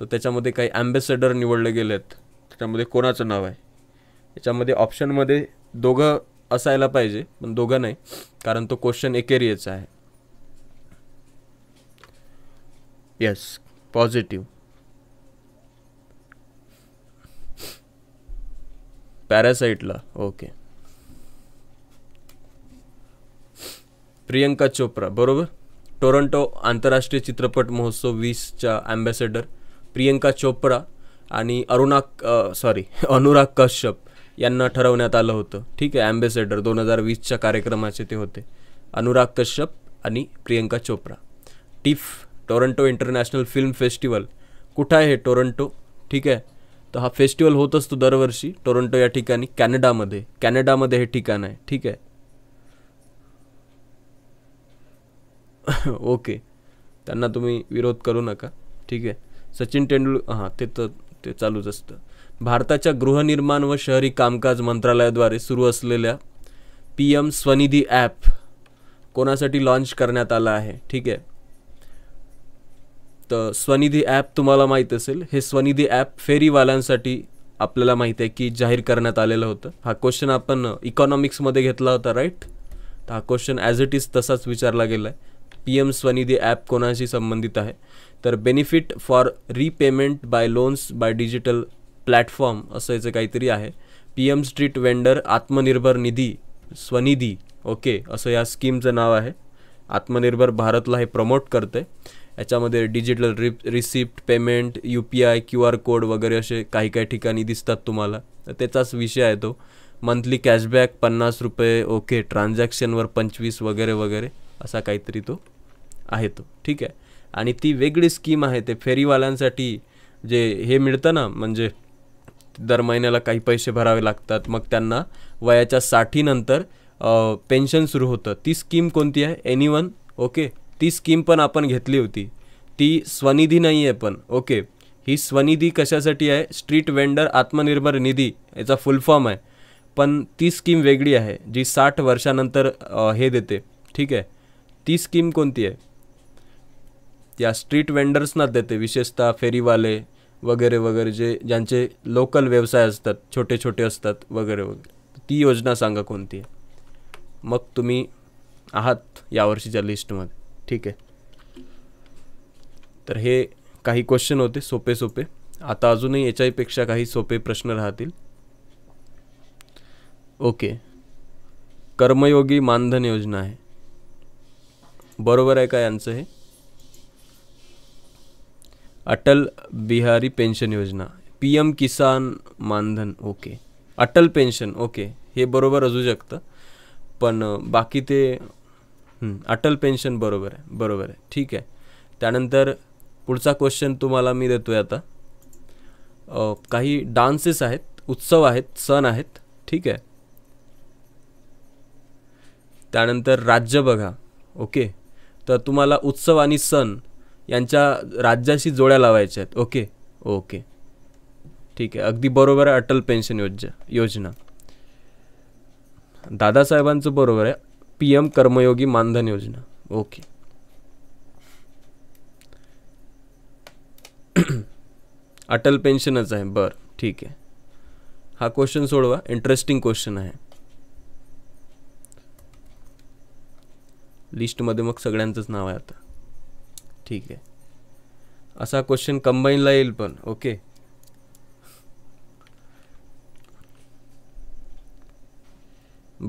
तर त्याच्यामध्ये काही ॲम्बेसेडर निवडले गेले आहेत त्याच्यामध्ये कोणाचं नाव आहे याच्यामध्ये ऑप्शनमध्ये दोघं असायला पाहिजे पण दोघं नाही कारण तो क्वेश्चन एकेरियाचा आहे येस पॉझिटिव्ह पॅरासाईटला ओके प्रियंका चोप्रा बरोबर टोरंटो आंतरराष्ट्रीय चित्रपट महोत्सव वीसच्या अँबॅसेडर प्रियंका चोप्रा आणि अरुणा सॉरी अनुराग कश्यप यांना ठरवण्यात आलं होतं ठीक आहे ॲम्बेसेडर दोन हजार वीसच्या कार्यक्रमाचे ते होते अनुराग कश्यप आणि Priyanka Chopra TIFF Toronto international film festival कुठं आहे टोरंटो ठीक आहे तर हा फेस्टिवल होत असतो दरवर्षी टोरंटो या ठिकाणी कॅनडामध्ये कॅनडामध्ये हे ठिकाण आहे ठीक आहे ओके त्यांना तुम्ही विरोध करू नका ठीक आहे सचिन तेंडुलकर हां ते तर ते चालूच असतं भारताच्या गृहनिर्माण व शहरी कामकाज मंत्रालयाद्वारे सुरू असलेल्या पी एम स्वनिधी ॲप कोणासाठी लॉन्च करण्यात आला आहे ठीक आहे तर स्वनिधी ॲप तुम्हाला माहीत असेल हे स्वनिधी ॲप फेरीवाल्यांसाठी आपल्याला माहीत आहे की जाहीर करण्यात आलेलं होतं हा क्वेश्चन आपण इकॉनॉमिक्समध्ये घेतला होता राईट तर हा क्वेश्चन ॲज इट इज तसाच विचारला गेला आहे पी एम स्वनिधी ॲप कोणाशी संबंधित आहे तर benefit for repayment by loans by digital platform असं याचं काहीतरी आहे पी एम स्ट्रीट वेंडर आत्मनिर्भर निधी स्वनिधी ओके असं या स्कीमचं नाव आहे आत्मनिर्भर भारतला हे प्रमोट करते याच्यामध्ये digital re receipt payment U P I Q R code वगैरे असे काही काही ठिकाणी दिसतात तुम्हाला तर त्याचाच विषय आहे तो मंथली कॅशबॅक पन्नास रुपये ओके ट्रान्झॅक्शनवर पंचवीस वगैरे वगैरे असा काहीतरी तो आहे तो ठीक आहे आणि ती वेगळी स्कीम आहे ते फेरीवाल्यांसाठी जे हे मिळतं ना म्हणजे दर महिन्याला काही पैसे भरावे लागतात मग त्यांना वयाच्या साठीनंतर पेन्शन सुरू होतं ती स्कीम कोणती आहे एनी वन ओके ती स्कीम पण आपण घेतली होती ती स्वनिधी नाही आहे पण ओके ही स्वनिधी कशासाठी आहे स्ट्रीट वेंडर आत्मनिर्भर निधी याचा फुल फॉर्म आहे पण ती स्कीम वेगळी आहे जी साठ वर्षानंतर हे देते ठीक आहे ती स्कीम कोणती आहे त्या स्ट्रीट वेंडर्सना देते विशेषतः फेरीवाले वगैरे वगैरे जे ज्यांचे लोकल व्यवसाय असतात छोटे छोटे असतात वगैरे वगैरे ती योजना सांगा कोणती आहे मग तुम्ही आहात यावर्षीच्या लिस्टमध्ये ठीक आहे तर हे काही क्वेश्चन होते सोपे सोपे आता अजूनही याच्याहीपेक्षा काही सोपे प्रश्न राहतील ओके कर्मयोगी मानधन योजना आहे बरोबर आहे का यांचं हे Atal Bihari pension Yojana P M Kisan Maandhan okay Atal pension okay हे बरोबर असू शकतं पण बाकी ते अटल पेन्शन बरोबर आहे बरोबर आहे ठीक आहे त्यानंतर पुढचा क्वेश्चन तुम्हाला मी देतो आहे आता काही डान्सेस आहेत उत्सव आहेत सण आहेत ठीक आहे त्यानंतर राज्य बघा ओके तर तुम्हाला उत्सव आणि सण यांच्या राज्याशी जोड्या लावायच्या आहेत ओके ओके ठीक आहे अगदी बरोबर आहे अटल पेन्शन योजना योजना दादासाहेबांचं बरोबर आहे पी एम कर्मयोगी मानधन योजना ओके अटल पेन्शनच आहे बर ठीक आहे हा क्वेश्चन सोडवा इंटरेस्टिंग क्वेश्चन आहे लिस्टमध्ये मग सगळ्यांचंच नाव आहे आता ठीक आहे असा क्वेश्चन कंबाईनला येईल पण ओके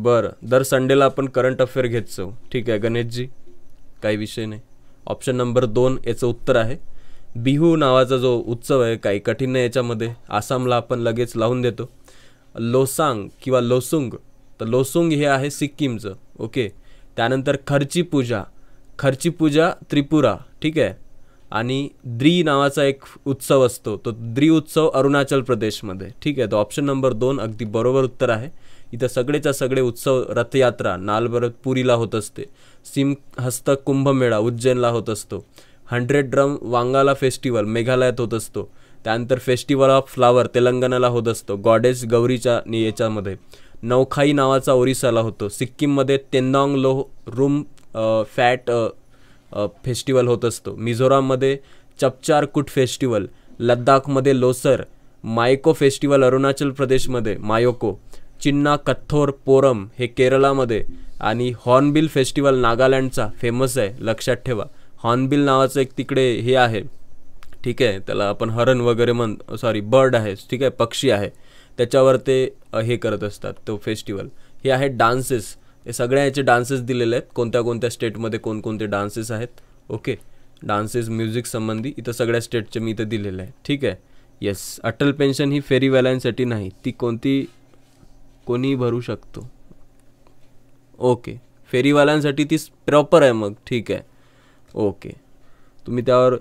बरं दर संडेला आपण करंट अफेअर घेत ठीक आहे गणेशजी काही विषय नाही ऑप्शन नंबर दोन याचं उत्तर आहे बिहू नावाचा जो उत्सव आहे काही कठीण नाही याच्यामध्ये आसामला आपण लगेच लावून देतो लोसांग किंवा लोसुंग तर लोसुंग हे आहे सिक्कीमचं ओके त्यानंतर खर्ची पूजा खर्ची पूजा त्रिपुरा ठीक आहे आणि द्री नावाचा एक उत्सव असतो तो द्री उत्सव अरुणाचल प्रदेशमध्ये ठीक आहे तो ऑप्शन नंबर दोन अगदी बरोबर उत्तर आहे इथं सगळेच्या सगळे उत्सव रथयात्रा नालभरत पुरीला होत असते हस्त कुंभमेळा उज्जैनला होत असतो हंड्रेड ड्रम वांगाला फेस्टिवल मेघालयात होत असतो त्यानंतर फेस्टिवल ऑफ फ्लावर तेलंगणाला होत असतो गॉडेस गौरीच्या याच्यामध्ये नौखाई नावाचा ओरिसाला होतो सिक्कीममध्ये तेन्नाँग लोह रूम फॅट फेस्टिवल होत असतो मिझोराममध्ये चपचार कुट फेस्टिवल लद्दाखमध्ये लोसर मायको फेस्टिवल अरुणाचल प्रदेशमध्ये मायोको चिन्ना कथोर पोरम हे केरळामध्ये आणि हॉर्नबिल फेस्टिवल नागालँडचा फेमस आहे लक्षात ठेवा हॉर्नबिल नावाचं एक तिकडे हे आहे ठीक आहे त्याला आपण हरण वगैरे म्हण सॉरी बर्ड आहे ठीक आहे पक्षी आहे त्याच्यावर ते हे करत असतात तो फेस्टिवल हे आहे डान्सेस हे सगळ्या याचे डान्सेस दिलेले आहेत कोणत्या कोणत्या स्टेटमध्ये कोणकोणते डान्सेस आहेत ओके डान्सेस म्युझिक संबंधी इथं सगळ्या स्टेटचे मी इथं दिलेलं आहे ठीक आहे येस अटल पेन्शन ही फेरीवाल्यांसाठी नाही ती कोणती कोणीही भरू शकतो ओके फेरीवाल्यांसाठी ती प्रॉपर आहे मग ठीक आहे ओके तुम्ही त्यावर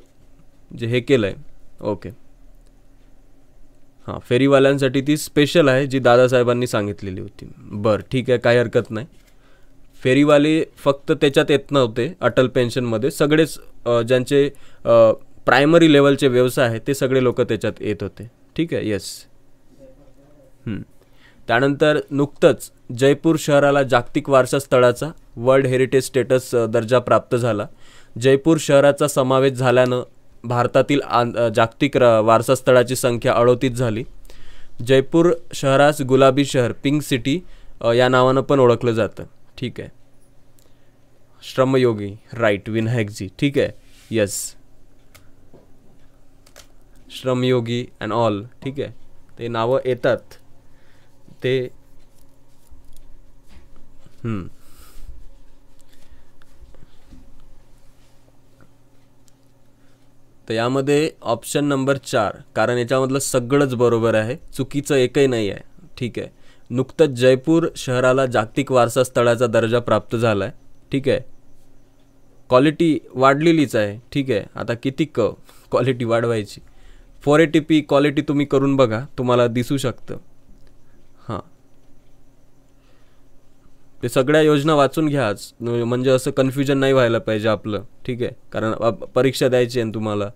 जे हे केलं आहे ओके हां फेरीवाल्यांसाठी ती स्पेशल आहे जी दादासाहेबांनी सांगितलेली होती बरं ठीक आहे काही हरकत नाही फेरीवाले फक्त त्याच्यात येत नव्हते अटल पेन्शनमध्ये सगळेच ज्यांचे प्रायमरी लेवलचे व्यवसाय आहेत ते सगळे लोक त्याच्यात येत होते ठीक आहे येस त्यानंतर नुकतंच जयपूर शहराला जागतिक वारसा स्थळाचा वर्ल्ड हेरिटेज स्टेटस दर्जा प्राप्त झाला जयपूर शहराचा समावेश झाल्यानं भारतातील आं जागतिक वारसा वारसास्थळाची संख्या अळोतीत झाली जयपूर शहरास गुलाबी शहर पिंक सिटी या नावानं पण ओळखलं जातं ठीक आहे श्रमयोगी राईट जी, ठीक आहे यस श्रमयोगी अँड ऑल ठीक आहे ते नाव येतात ते तर यामध्ये ऑप्शन नंबर चार कारण याच्यामधलं सगळंच बरोबर आहे चुकीचं एकही नाही आहे ठीक आहे नुकतंच जयपूर शहराला जागतिक वारसा स्थळाचा दर्जा प्राप्त झाला आहे ठीक आहे क्वालिटी वाढलेलीच आहे ठीक आहे आता किती क क्वालिटी वाढवायची फोर एटी पी क्वालिटी तुम्ही करून बघा तुम्हाला दिसू शकतं हां ते सगळ्या योजना वाचून घ्याच म्हणजे असं कन्फ्युजन नाही व्हायला पाहिजे आपलं ठीक आहे कारण परीक्षा द्यायची आहे तुम्हाला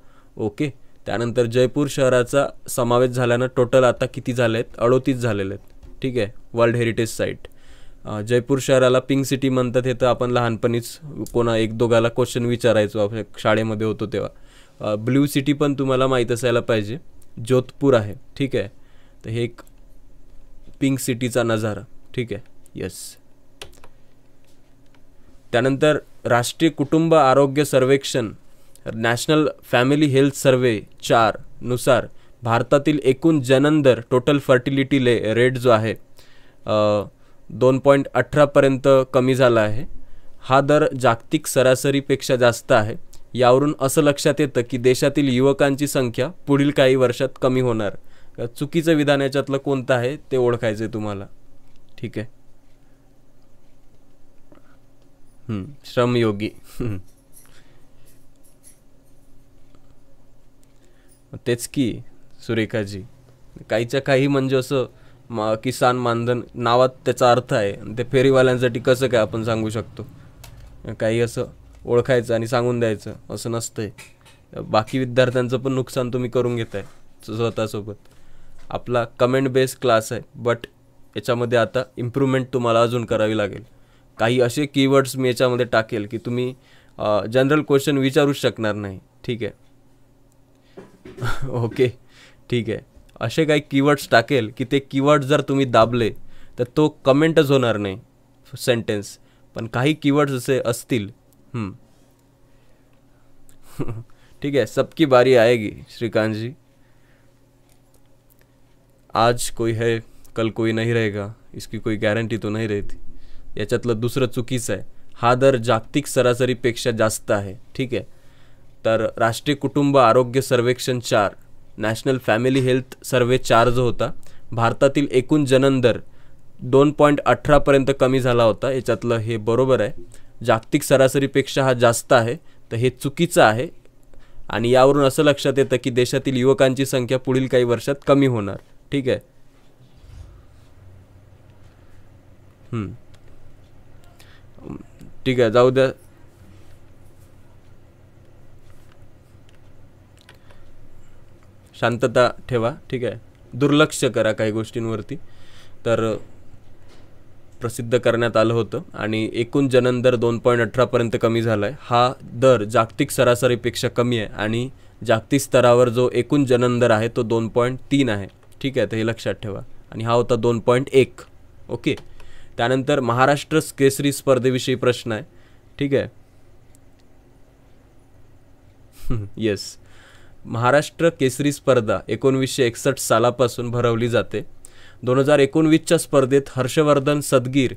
ओके त्यानंतर जयपूर शहराचा समावेश झाल्यानं टोटल आता किती झाले आहेत अडोतीस झालेले आहेत ठीक आहे वर्ल्ड हेरिटेज साईट जयपूर शहराला पिंक सिटी म्हणतात हे तर आपण लहानपणीच कोणा एक दोघाला क्वेश्चन विचारायचो शाळेमध्ये होतो तेव्हा ब्ल्यू सिटी पण तुम्हाला माहीत असायला पाहिजे जोधपूर आहे ठीक आहे तर हे एक पिंक सिटीचा नजारा ठीक आहे यस त्यानंतर राष्ट्रीय कुटुंब आरोग्य सर्वेक्षण नॅशनल फॅमिली हेल्थ सर्वे चार नुसार भारतातील एकूण जनंदर टोटल फर्टिलिटी ले रेट जो आहे दोन पॉईंट अठरापर्यंत कमी झाला आहे हा दर जागतिक सरासरीपेक्षा जास्त आहे यावरून असं लक्षात येतं की देशातील युवकांची संख्या पुढील काही वर्षात कमी होणार चुकीचं विधान याच्यातलं कोणतं आहे ते ओळखायचं आहे तुम्हाला ठीक आहे श्रमयोगी तेच की सुरेखाजी काहीच्या काही म्हणजे असं मा किसान मानधन नावात त्याचा अर्थ आहे ते फेरीवाल्यांसाठी कसं काय आपण सांगू शकतो काही असं ओळखायचं आणि सांगून द्यायचं असं नसतंय बाकी विद्यार्थ्यांचं पण नुकसान तुम्ही करून घेत आहे स्वतःसोबत आपला कमेंट बेस्ड क्लास आहे बट याच्यामध्ये आता इम्प्रूव्हमेंट तुम्हाला अजून करावी लागेल काही असे कीवर्ड्स मी याच्यामध्ये टाकेल की तुम्ही जनरल क्वेश्चन विचारूच शकणार नाही ठीक आहे ओके ठीक आहे असे काही कीवर्ड्स टाकेल की ते कीवर्ड जर तुम्ही दाबले तर तो कमेंटच होणार नाही सेंटेन्स पण काही कीवर्ड्स असे असतील ठीक आहे सबकी बारी आएगी श्रीकांत जी आज कोई है कल कोई नहीं रहेगा इसकी कोई गॅरंटी तो नाही रहती याच्यातलं दुसरं चुकीचं आहे हा दर जागतिक सरासरीपेक्षा जास्त आहे ठीक आहे तर राष्ट्रीय कुटुंब आरोग्य सर्वेक्षण चार नॅशनल फॅमिली हेल्थ सर्वे चार्ज होता भारतातील एकूण जननदर दोन पॉईंट अठरापर्यंत कमी झाला होता याच्यातलं हे बरोबर आहे जागतिक सरासरीपेक्षा हा जास्त आहे तर हे चुकीचं आहे आणि यावरून असं लक्षात येतं की देशातील युवकांची संख्या पुढील काही वर्षात कमी होणार ठीक आहे ठीक आहे जाऊ द्या शांतता ठेवा ठीक आहे दुर्लक्ष करा काही गोष्टींवरती तर प्रसिद्ध करण्यात आलं होतं आणि एकूण जनन दर दोन पॉईंट अठरापर्यंत कमी झाला आहे हा दर जागतिक सरासरीपेक्षा कमी आहे आणि जागतिक स्तरावर जो एकूण जनन दर आहे तो दोन पॉईंट तीन आहे ठीक आहे तर हे लक्षात ठेवा आणि हा होता दोन पॉईंट एक ओके त्यानंतर महाराष्ट्र केसरी स्पर्धेविषयी प्रश्न आहे ठीक आहे येस महाराष्ट्र केसरी स्पर्धा एकोणवीसशे एकसष्ट सालापासून भरवली जाते दोन हजार एकोणवीसच्या स्पर्धेत हर्षवर्धन सदगीर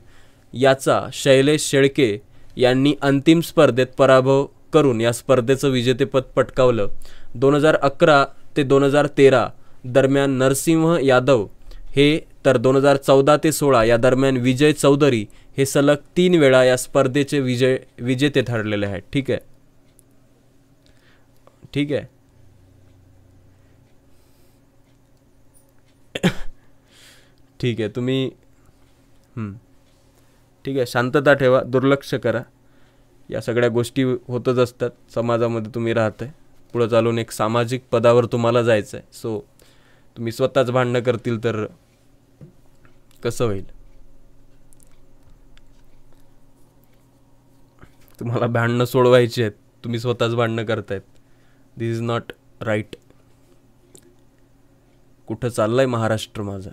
याचा शैलेश शेळके यांनी अंतिम स्पर्धेत पराभव करून या स्पर्धेचं विजेतेपद पटकावलं दोन हजार अकरा ते दोन हजार तेरा दरम्यान नरसिंह यादव हे तर दोन हजार चौदा ते सोळा या दरम्यान विजय चौधरी हे सलग तीन वेळा या स्पर्धेचे विजय विजेते ठरलेले आहेत ठीक आहे ठीक आहे ठीक आहे तुम्ही ठीक आहे शांतता ठेवा दुर्लक्ष करा या सगळ्या गोष्टी होतच असतात समाजामध्ये तुम्ही राहत आहे पुढं चालून एक सामाजिक पदावर तुम्हाला जायचं आहे सो तुम्ही स्वतःच भांडणं करतील तर कसं होईल तुम्हाला भांडणं सोडवायची आहेत तुम्ही स्वतःच भांडणं करतायत दिस इज नॉट राईट कुठं चाललंय महाराष्ट्र माझा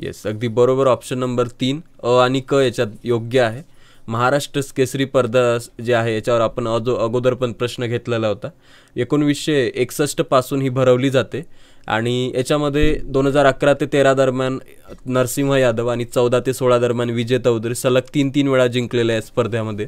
येस अगदी बरोबर ऑप्शन नंबर तीन अ आणि क याच्यात योग्य आहे महाराष्ट्र केसरी स्पर्धा जे आहे याच्यावर आपण अजो अगोदर पण प्रश्न घेतलेला होता एकोणवीसशे एकसष्टपासून ही भरवली जाते आणि याच्यामध्ये दोन हजार अकरा ते तेरा दरम्यान नरसिंह यादव आणि चौदा ते सोळा दरम्यान विजय चौधरी सलग तीन तीन वेळा जिंकलेला आहे स्पर्धेमध्ये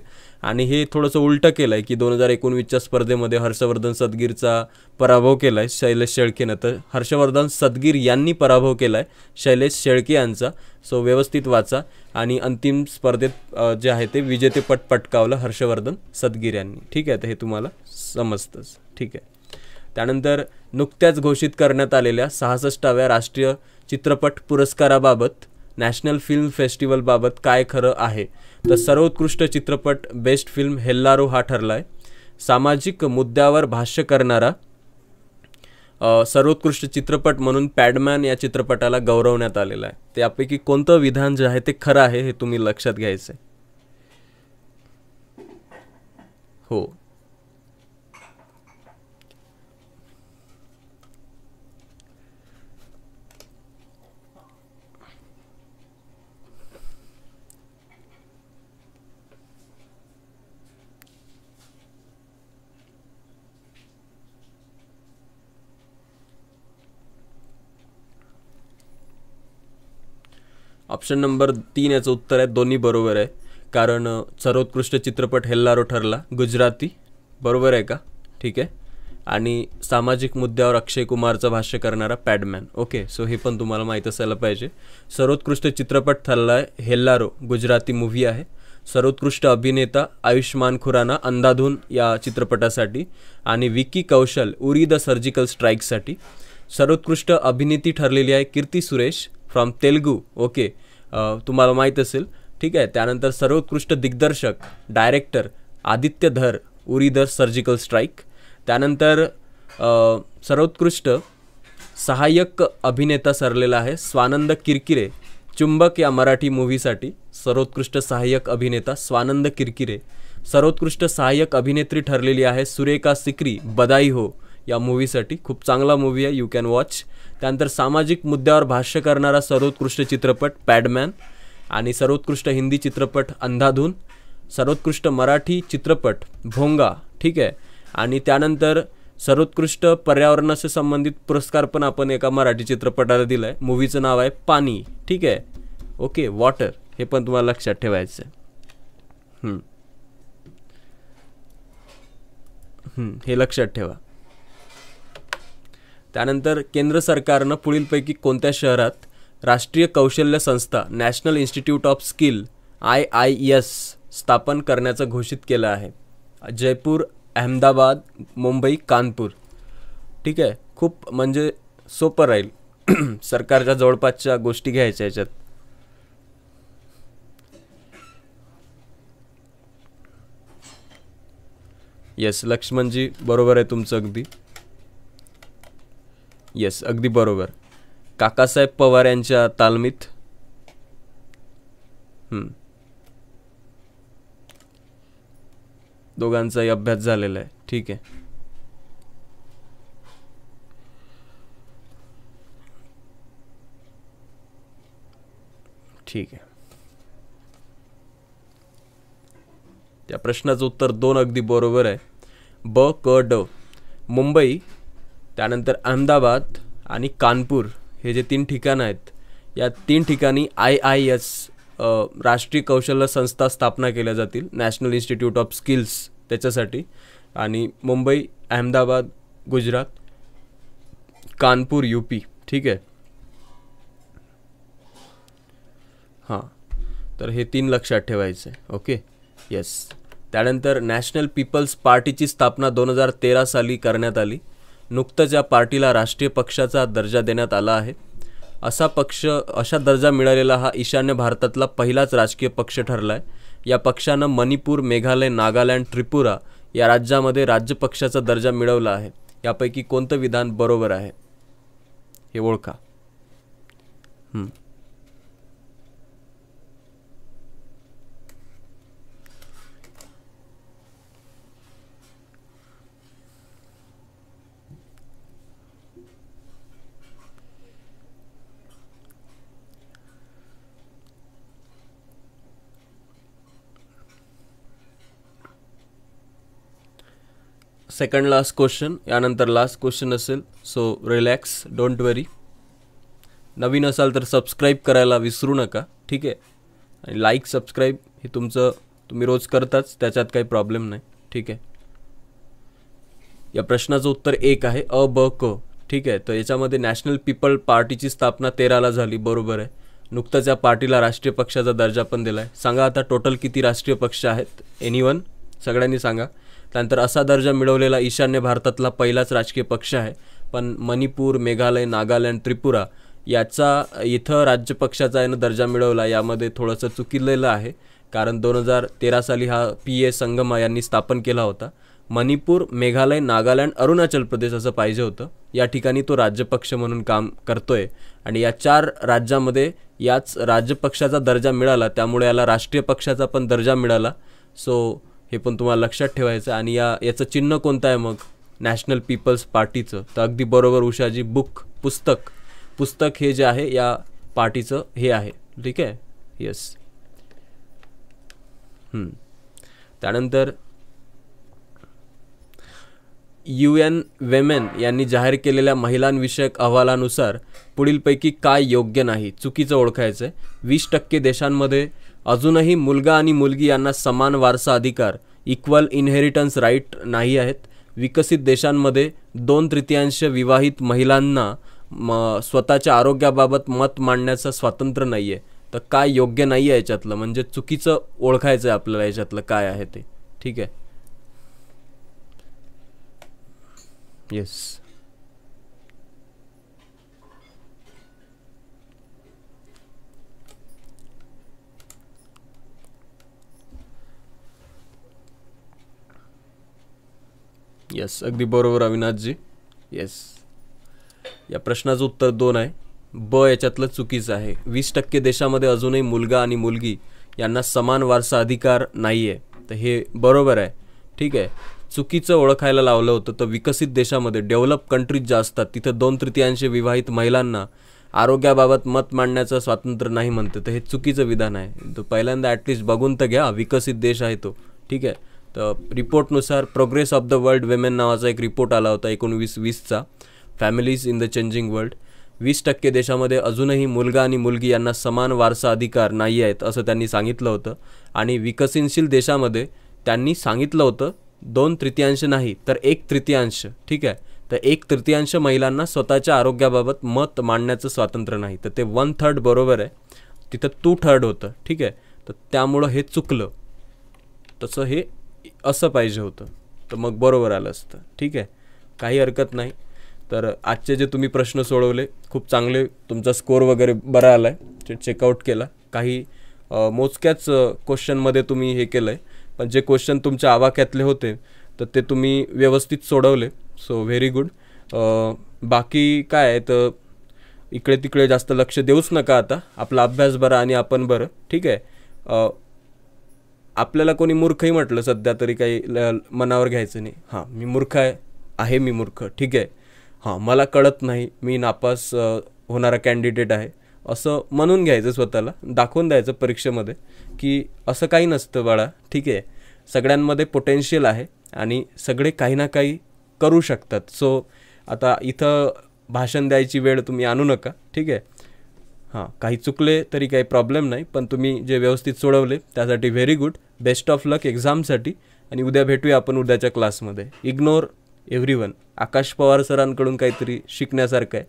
आणि हे थोडंसं उलटं केलं आहे की दोन हजार एकोणवीसच्या स्पर्धेमध्ये हर्षवर्धन सदगीरचा पराभव केला आहे शैलेश शेळकेनं तर हर्षवर्धन सदगीर यांनी पराभव केला आहे शैलेश शेळके यांचा सो व्यवस्थित वाचा आणि अंतिम स्पर्धेत जे आहे ते विजेतेपट पटकावलं हर्षवर्धन सदगीर यांनी ठीक आहे तर हे तुम्हाला समजतंच ठीक आहे त्यानंतर नुकत्याच घोषित करण्यात आलेल्या सहासष्टाव्या राष्ट्रीय चित्रपट पुरस्काराबाबत नॅशनल फिल्म फेस्टिवलबाबत काय खरं आहे तर सर्वोत्कृष्ट चित्रपट बेस्ट फिल्म हेल्लारो हा ठरला आहे सामाजिक मुद्द्यावर भाष्य करणारा सर्वोत्कृष्ट चित्रपट म्हणून पॅडमॅन या चित्रपटाला गौरवण्यात आलेला आहे त्यापैकी कोणतं विधान जे आहे ते खरं आहे हे तुम्ही लक्षात घ्यायचं आहे हो ऑप्शन नंबर तीन याचं उत्तर आहे दोन्ही बरोबर आहे कारण सर्वोत्कृष्ट चित्रपट हेल्लारो ठरला गुजराती बरोबर आहे का ठीक आहे आणि सामाजिक मुद्द्यावर अक्षय कुमारचं भाष्य करणारा पॅडमॅन ओके सो हे पण तुम्हाला माहीत असायला पाहिजे सर्वोत्कृष्ट चित्रपट ठरला आहे हेल्लारो गुजराती मूव्ही आहे सर्वोत्कृष्ट अभिनेता आयुष्मान खुराना अंधाधून या चित्रपटासाठी आणि विकी कौशल उरी द सर्जिकल स्ट्राईकसाठी सर्वोत्कृष्ट अभिनेती ठरलेली आहे कीर्ती सुरेश फ्रॉम तेलगू ओके तुम्हाला माहीत असेल ठीक आहे त्यानंतर सर्वोत्कृष्ट दिग्दर्शक डायरेक्टर आदित्य धर उरी धर सर्जिकल स्ट्राईक त्यानंतर सर्वोत्कृष्ट सहाय्यक अभिनेता सरलेला आहे स्वानंद किरकिरे चुंबक या मराठी मूवीसाठी सर्वोत्कृष्ट सहाय्यक अभिनेता स्वानंद किरकिरे सर्वोत्कृष्ट सहाय्यक अभिनेत्री ठरलेली आहे सुरेखा सिक्री बदाई हो या मूवीसाठी खूप चांगला मूवी आहे यू कॅन वॉच त्यानंतर सामाजिक मुद्द्यावर भाष्य करणारा सर्वोत्कृष्ट चित्रपट पॅडमॅन आणि सर्वोत्कृष्ट हिंदी चित्रपट अंधाधून सर्वोत्कृष्ट मराठी चित्रपट भोंगा ठीक आहे आणि त्यानंतर सर्वोत्कृष्ट पर्यावरणाशी संबंधित पुरस्कार पण आपण एका मराठी चित्रपटाला दिला आहे मूवीचं नाव आहे पाणी ठीक आहे ओके वॉटर हे पण तुम्हाला लक्षात ठेवायचं आहे हे लक्षात ठेवा त्यानंतर केंद्र सरकारनं पुढीलपैकी कोणत्या शहरात राष्ट्रीय कौशल्य संस्था national institute of skill I I S स्थापन करण्याचं घोषित केलं आहे जयपूर अहमदाबाद मुंबई कानपूर ठीक आहे खूप म्हणजे सोपं राहील सरकारच्या जवळपासच्या गोष्टी घ्यायच्या याच्यात येस लक्ष्मणजी बरोबर आहे तुमचं अगदी येस अगदी बरोबर काकासाहेब पवार यांच्या तालमीत दोघांचाही अभ्यास झालेला आहे ठीक आहे ठीक आहे त्या प्रश्नाचं उत्तर दोन अगदी बरोबर आहे ब क ड मुंबई त्यानंतर अहमदाबाद आणि कानपूर हे जे तीन ठिकाणं आहेत या तीन ठिकाणी आय आय एस राष्ट्रीय कौशल्य संस्था स्थापना केल्या जातील नॅशनल इन्स्टिट्यूट ऑफ स्किल्स त्याच्यासाठी आणि मुंबई अहमदाबाद गुजरात कानपूर यू पी ठीक आहे हां तर हे तीन लक्षात ठेवायचे ओके येस त्यानंतर नॅशनल पीपल्स पार्टीची स्थापना दोन हजार तेरा साली करण्यात आली नुकतंच या पार्टीला राष्ट्रीय पक्षाचा दर्जा देण्यात आला आहे असा पक्ष अशा दर्जा मिळालेला हा ईशान्य भारतातला पहिलाच राजकीय पक्ष ठरला आहे या पक्षानं मणिपूर मेघालय नागालँड त्रिपुरा या राज्यामध्ये राज्य पक्षाचा दर्जा मिळवला आहे यापैकी कोणतं विधान बरोबर आहे हे ओळखा सेकंड लास्ट क्वेश्चन यानंतर लास्ट क्वेश्चन असेल सो रिलॅक्स डोंट वरी नवीन असाल तर सबस्क्राईब करायला विसरू नका ठीक आहे आणि लाईक सबस्क्राईब हे तुमचं तुम्ही रोज करताच त्याच्यात काही प्रॉब्लेम नाही ठीक आहे या प्रश्नाचं उत्तर एक आहे अ ब क ठीक आहे तर याच्यामध्ये नॅशनल पीपल पार्टीची स्थापना तेराला झाली बरोबर आहे नुकताच या पार्टीला राष्ट्रीय पक्षाचा दर्जा पण दिला आहे सांगा आता टोटल किती राष्ट्रीय पक्ष आहेत एनी वन सगळ्यांनी सांगा त्यानंतर असा दर्जा मिळवलेला ईशान्य भारतातला पहिलाच राजकीय पक्ष आहे पण मणिपूर मेघालय नागालँड त्रिपुरा याचा इथं राज्यपक्षाचा आहे दर्जा मिळवला यामध्ये थोडंसं चुकीलेलं आहे कारण दोन हजार तेरा साली हा पी ए संगमा यांनी स्थापन केला होता मणिपूर मेघालय नागालँड अरुणाचल प्रदेश असं पाहिजे होतं या ठिकाणी तो राज्यपक्ष म्हणून काम करतोय आणि या चार राज्यामध्ये याच राज्यपक्षाचा दर्जा मिळाला त्यामुळे याला राष्ट्रीय पक्षाचा पण दर्जा मिळाला सो हे पण तुम्हाला लक्षात ठेवायचं आणि या याचं चिन्ह कोणतं आहे मग नॅशनल पीपल्स पार्टीचं तर अगदी बरोबर उषाजी बुक पुस्तक पुस्तक हे जे आहे या पार्टीचं हे आहे ठीक आहे येस त्यानंतर यू एन वेमेन यांनी जाहीर केलेल्या महिलांविषयक अहवालानुसार पुढीलपैकी काय योग्य नाही चुकीचं ओळखायचं आहे वीस टक्के देशांमध्ये अजूनही मुलगा आणि मुलगी यांना समान वारसा अधिकार इक्वल इनहेरिटन्स राईट नाही आहेत विकसित देशांमध्ये दोन तृतीयांश विवाहित महिलांना म स्वतःच्या आरोग्याबाबत मत मांडण्याचं स्वातंत्र्य नाही आहे तर काय योग्य नाही आहे याच्यातलं म्हणजे चुकीचं ओळखायचं आहे आपल्याला याच्यातलं काय आहे ते ठीक आहे येस येस अगदी बरोबर जी येस या प्रश्नाचं उत्तर दोन आहे ब याच्यातलं चुकीचं आहे वीस टक्के देशामध्ये अजूनही मुलगा आणि मुलगी यांना समान वारसा अधिकार नाही आहे तर हे बरोबर आहे ठीक आहे चुकीचं ओळखायला लावलं होतं तर विकसित देशामध्ये डेव्हलप कंट्रीज ज्या असतात तिथं दोन तृतीयांश विवाहित महिलांना आरोग्याबाबत मत मांडण्याचं स्वातंत्र्य नाही म्हणतं तर हे चुकीचं विधान आहे तो पहिल्यांदा ॲटलिस्ट बघून तर घ्या विकसित देश आहे तो ठीक आहे तर रिपोर्टनुसार progress of the world women नावाचा एक रिपोर्ट आला होता एकोणवीस वीसचा families in the changing world वीस टक्के देशामध्ये अजूनही मुलगा आणि मुलगी यांना समान वारसा अधिकार नाही आहेत असं त्यांनी सांगितलं होतं आणि विकसनशील देशामध्ये त्यांनी सांगितलं होतं दोन तृतीयांश नाही तर एक तृतीयांश ठीक आहे तर एक तृतीयांश महिलांना स्वतःच्या आरोग्याबाबत मत मांडण्याचं स्वातंत्र्य नाही तर ते वन थर्ड बरोबर आहे तिथं टू थर्ड होतं ठीक आहे तर त्यामुळं हे चुकलं तसं हे असं पाहिजे होतं तर मग बरोबर आलं असतं ठीक आहे काही हरकत नाही तर आजचे जे तुम्ही प्रश्न सोडवले खूप चांगले तुमचा स्कोर वगैरे बरा आला आहे चेकआउट केला काही मोजक्याच क्वेश्चनमध्ये तुम्ही हे केलं आहे पण जे क्वेश्चन तुमच्या आवाक्यातले होते तर ते तुम्ही व्यवस्थित सोडवले सो व्हेरी गुड बाकी काय आहे तर इकडे तिकडे जास्त लक्ष देऊच नका आता आपला अभ्यास बरा आणि आपण बरं ठीक आहे आपल्याला कोणी मूर्खही म्हटलं सध्या तरी काही मनावर घ्यायचं नाही हां मी मूर्ख आहे आहे मी मूर्ख ठीक आहे हां मला कळत नाही मी नापास होणारा कॅन्डिडेट आहे असं म्हणून घ्यायचं स्वतःला दाखवून द्यायचं परीक्षेमध्ये की असं काही नसतं बाळा ठीक आहे सगळ्यांमध्ये पोटेन्शियल आहे आणि सगळे काही ना काही करू शकतात सो आता इथं भाषण द्यायची वेळ तुम्ही आणू नका ठीक आहे हां काही चुकले तरी काही प्रॉब्लेम नाही पण तुम्ही जे व्यवस्थित सोडवले त्यासाठी very good best of luck एक्झामसाठी आणि उद्या भेटूया आपण उद्याच्या क्लासमध्ये ignore every one Akash Pawar सरांकडून काहीतरी शिकण्यासारखं आहे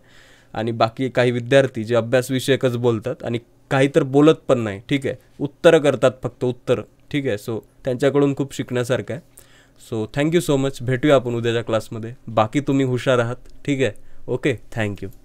आणि बाकी काही विद्यार्थी जे अभ्यासविषयकच बोलतात आणि काही तर बोलत पण नाही ठीक आहे उत्तरं करतात फक्त उत्तर ठीक आहे सो त्यांच्याकडून खूप शिकण्यासारखं आहे सो थँक्यू सो मच भेटूया आपण उद्याच्या क्लासमध्ये बाकी तुम्ही हुशार आहात ठीक आहे ओके थँक्यू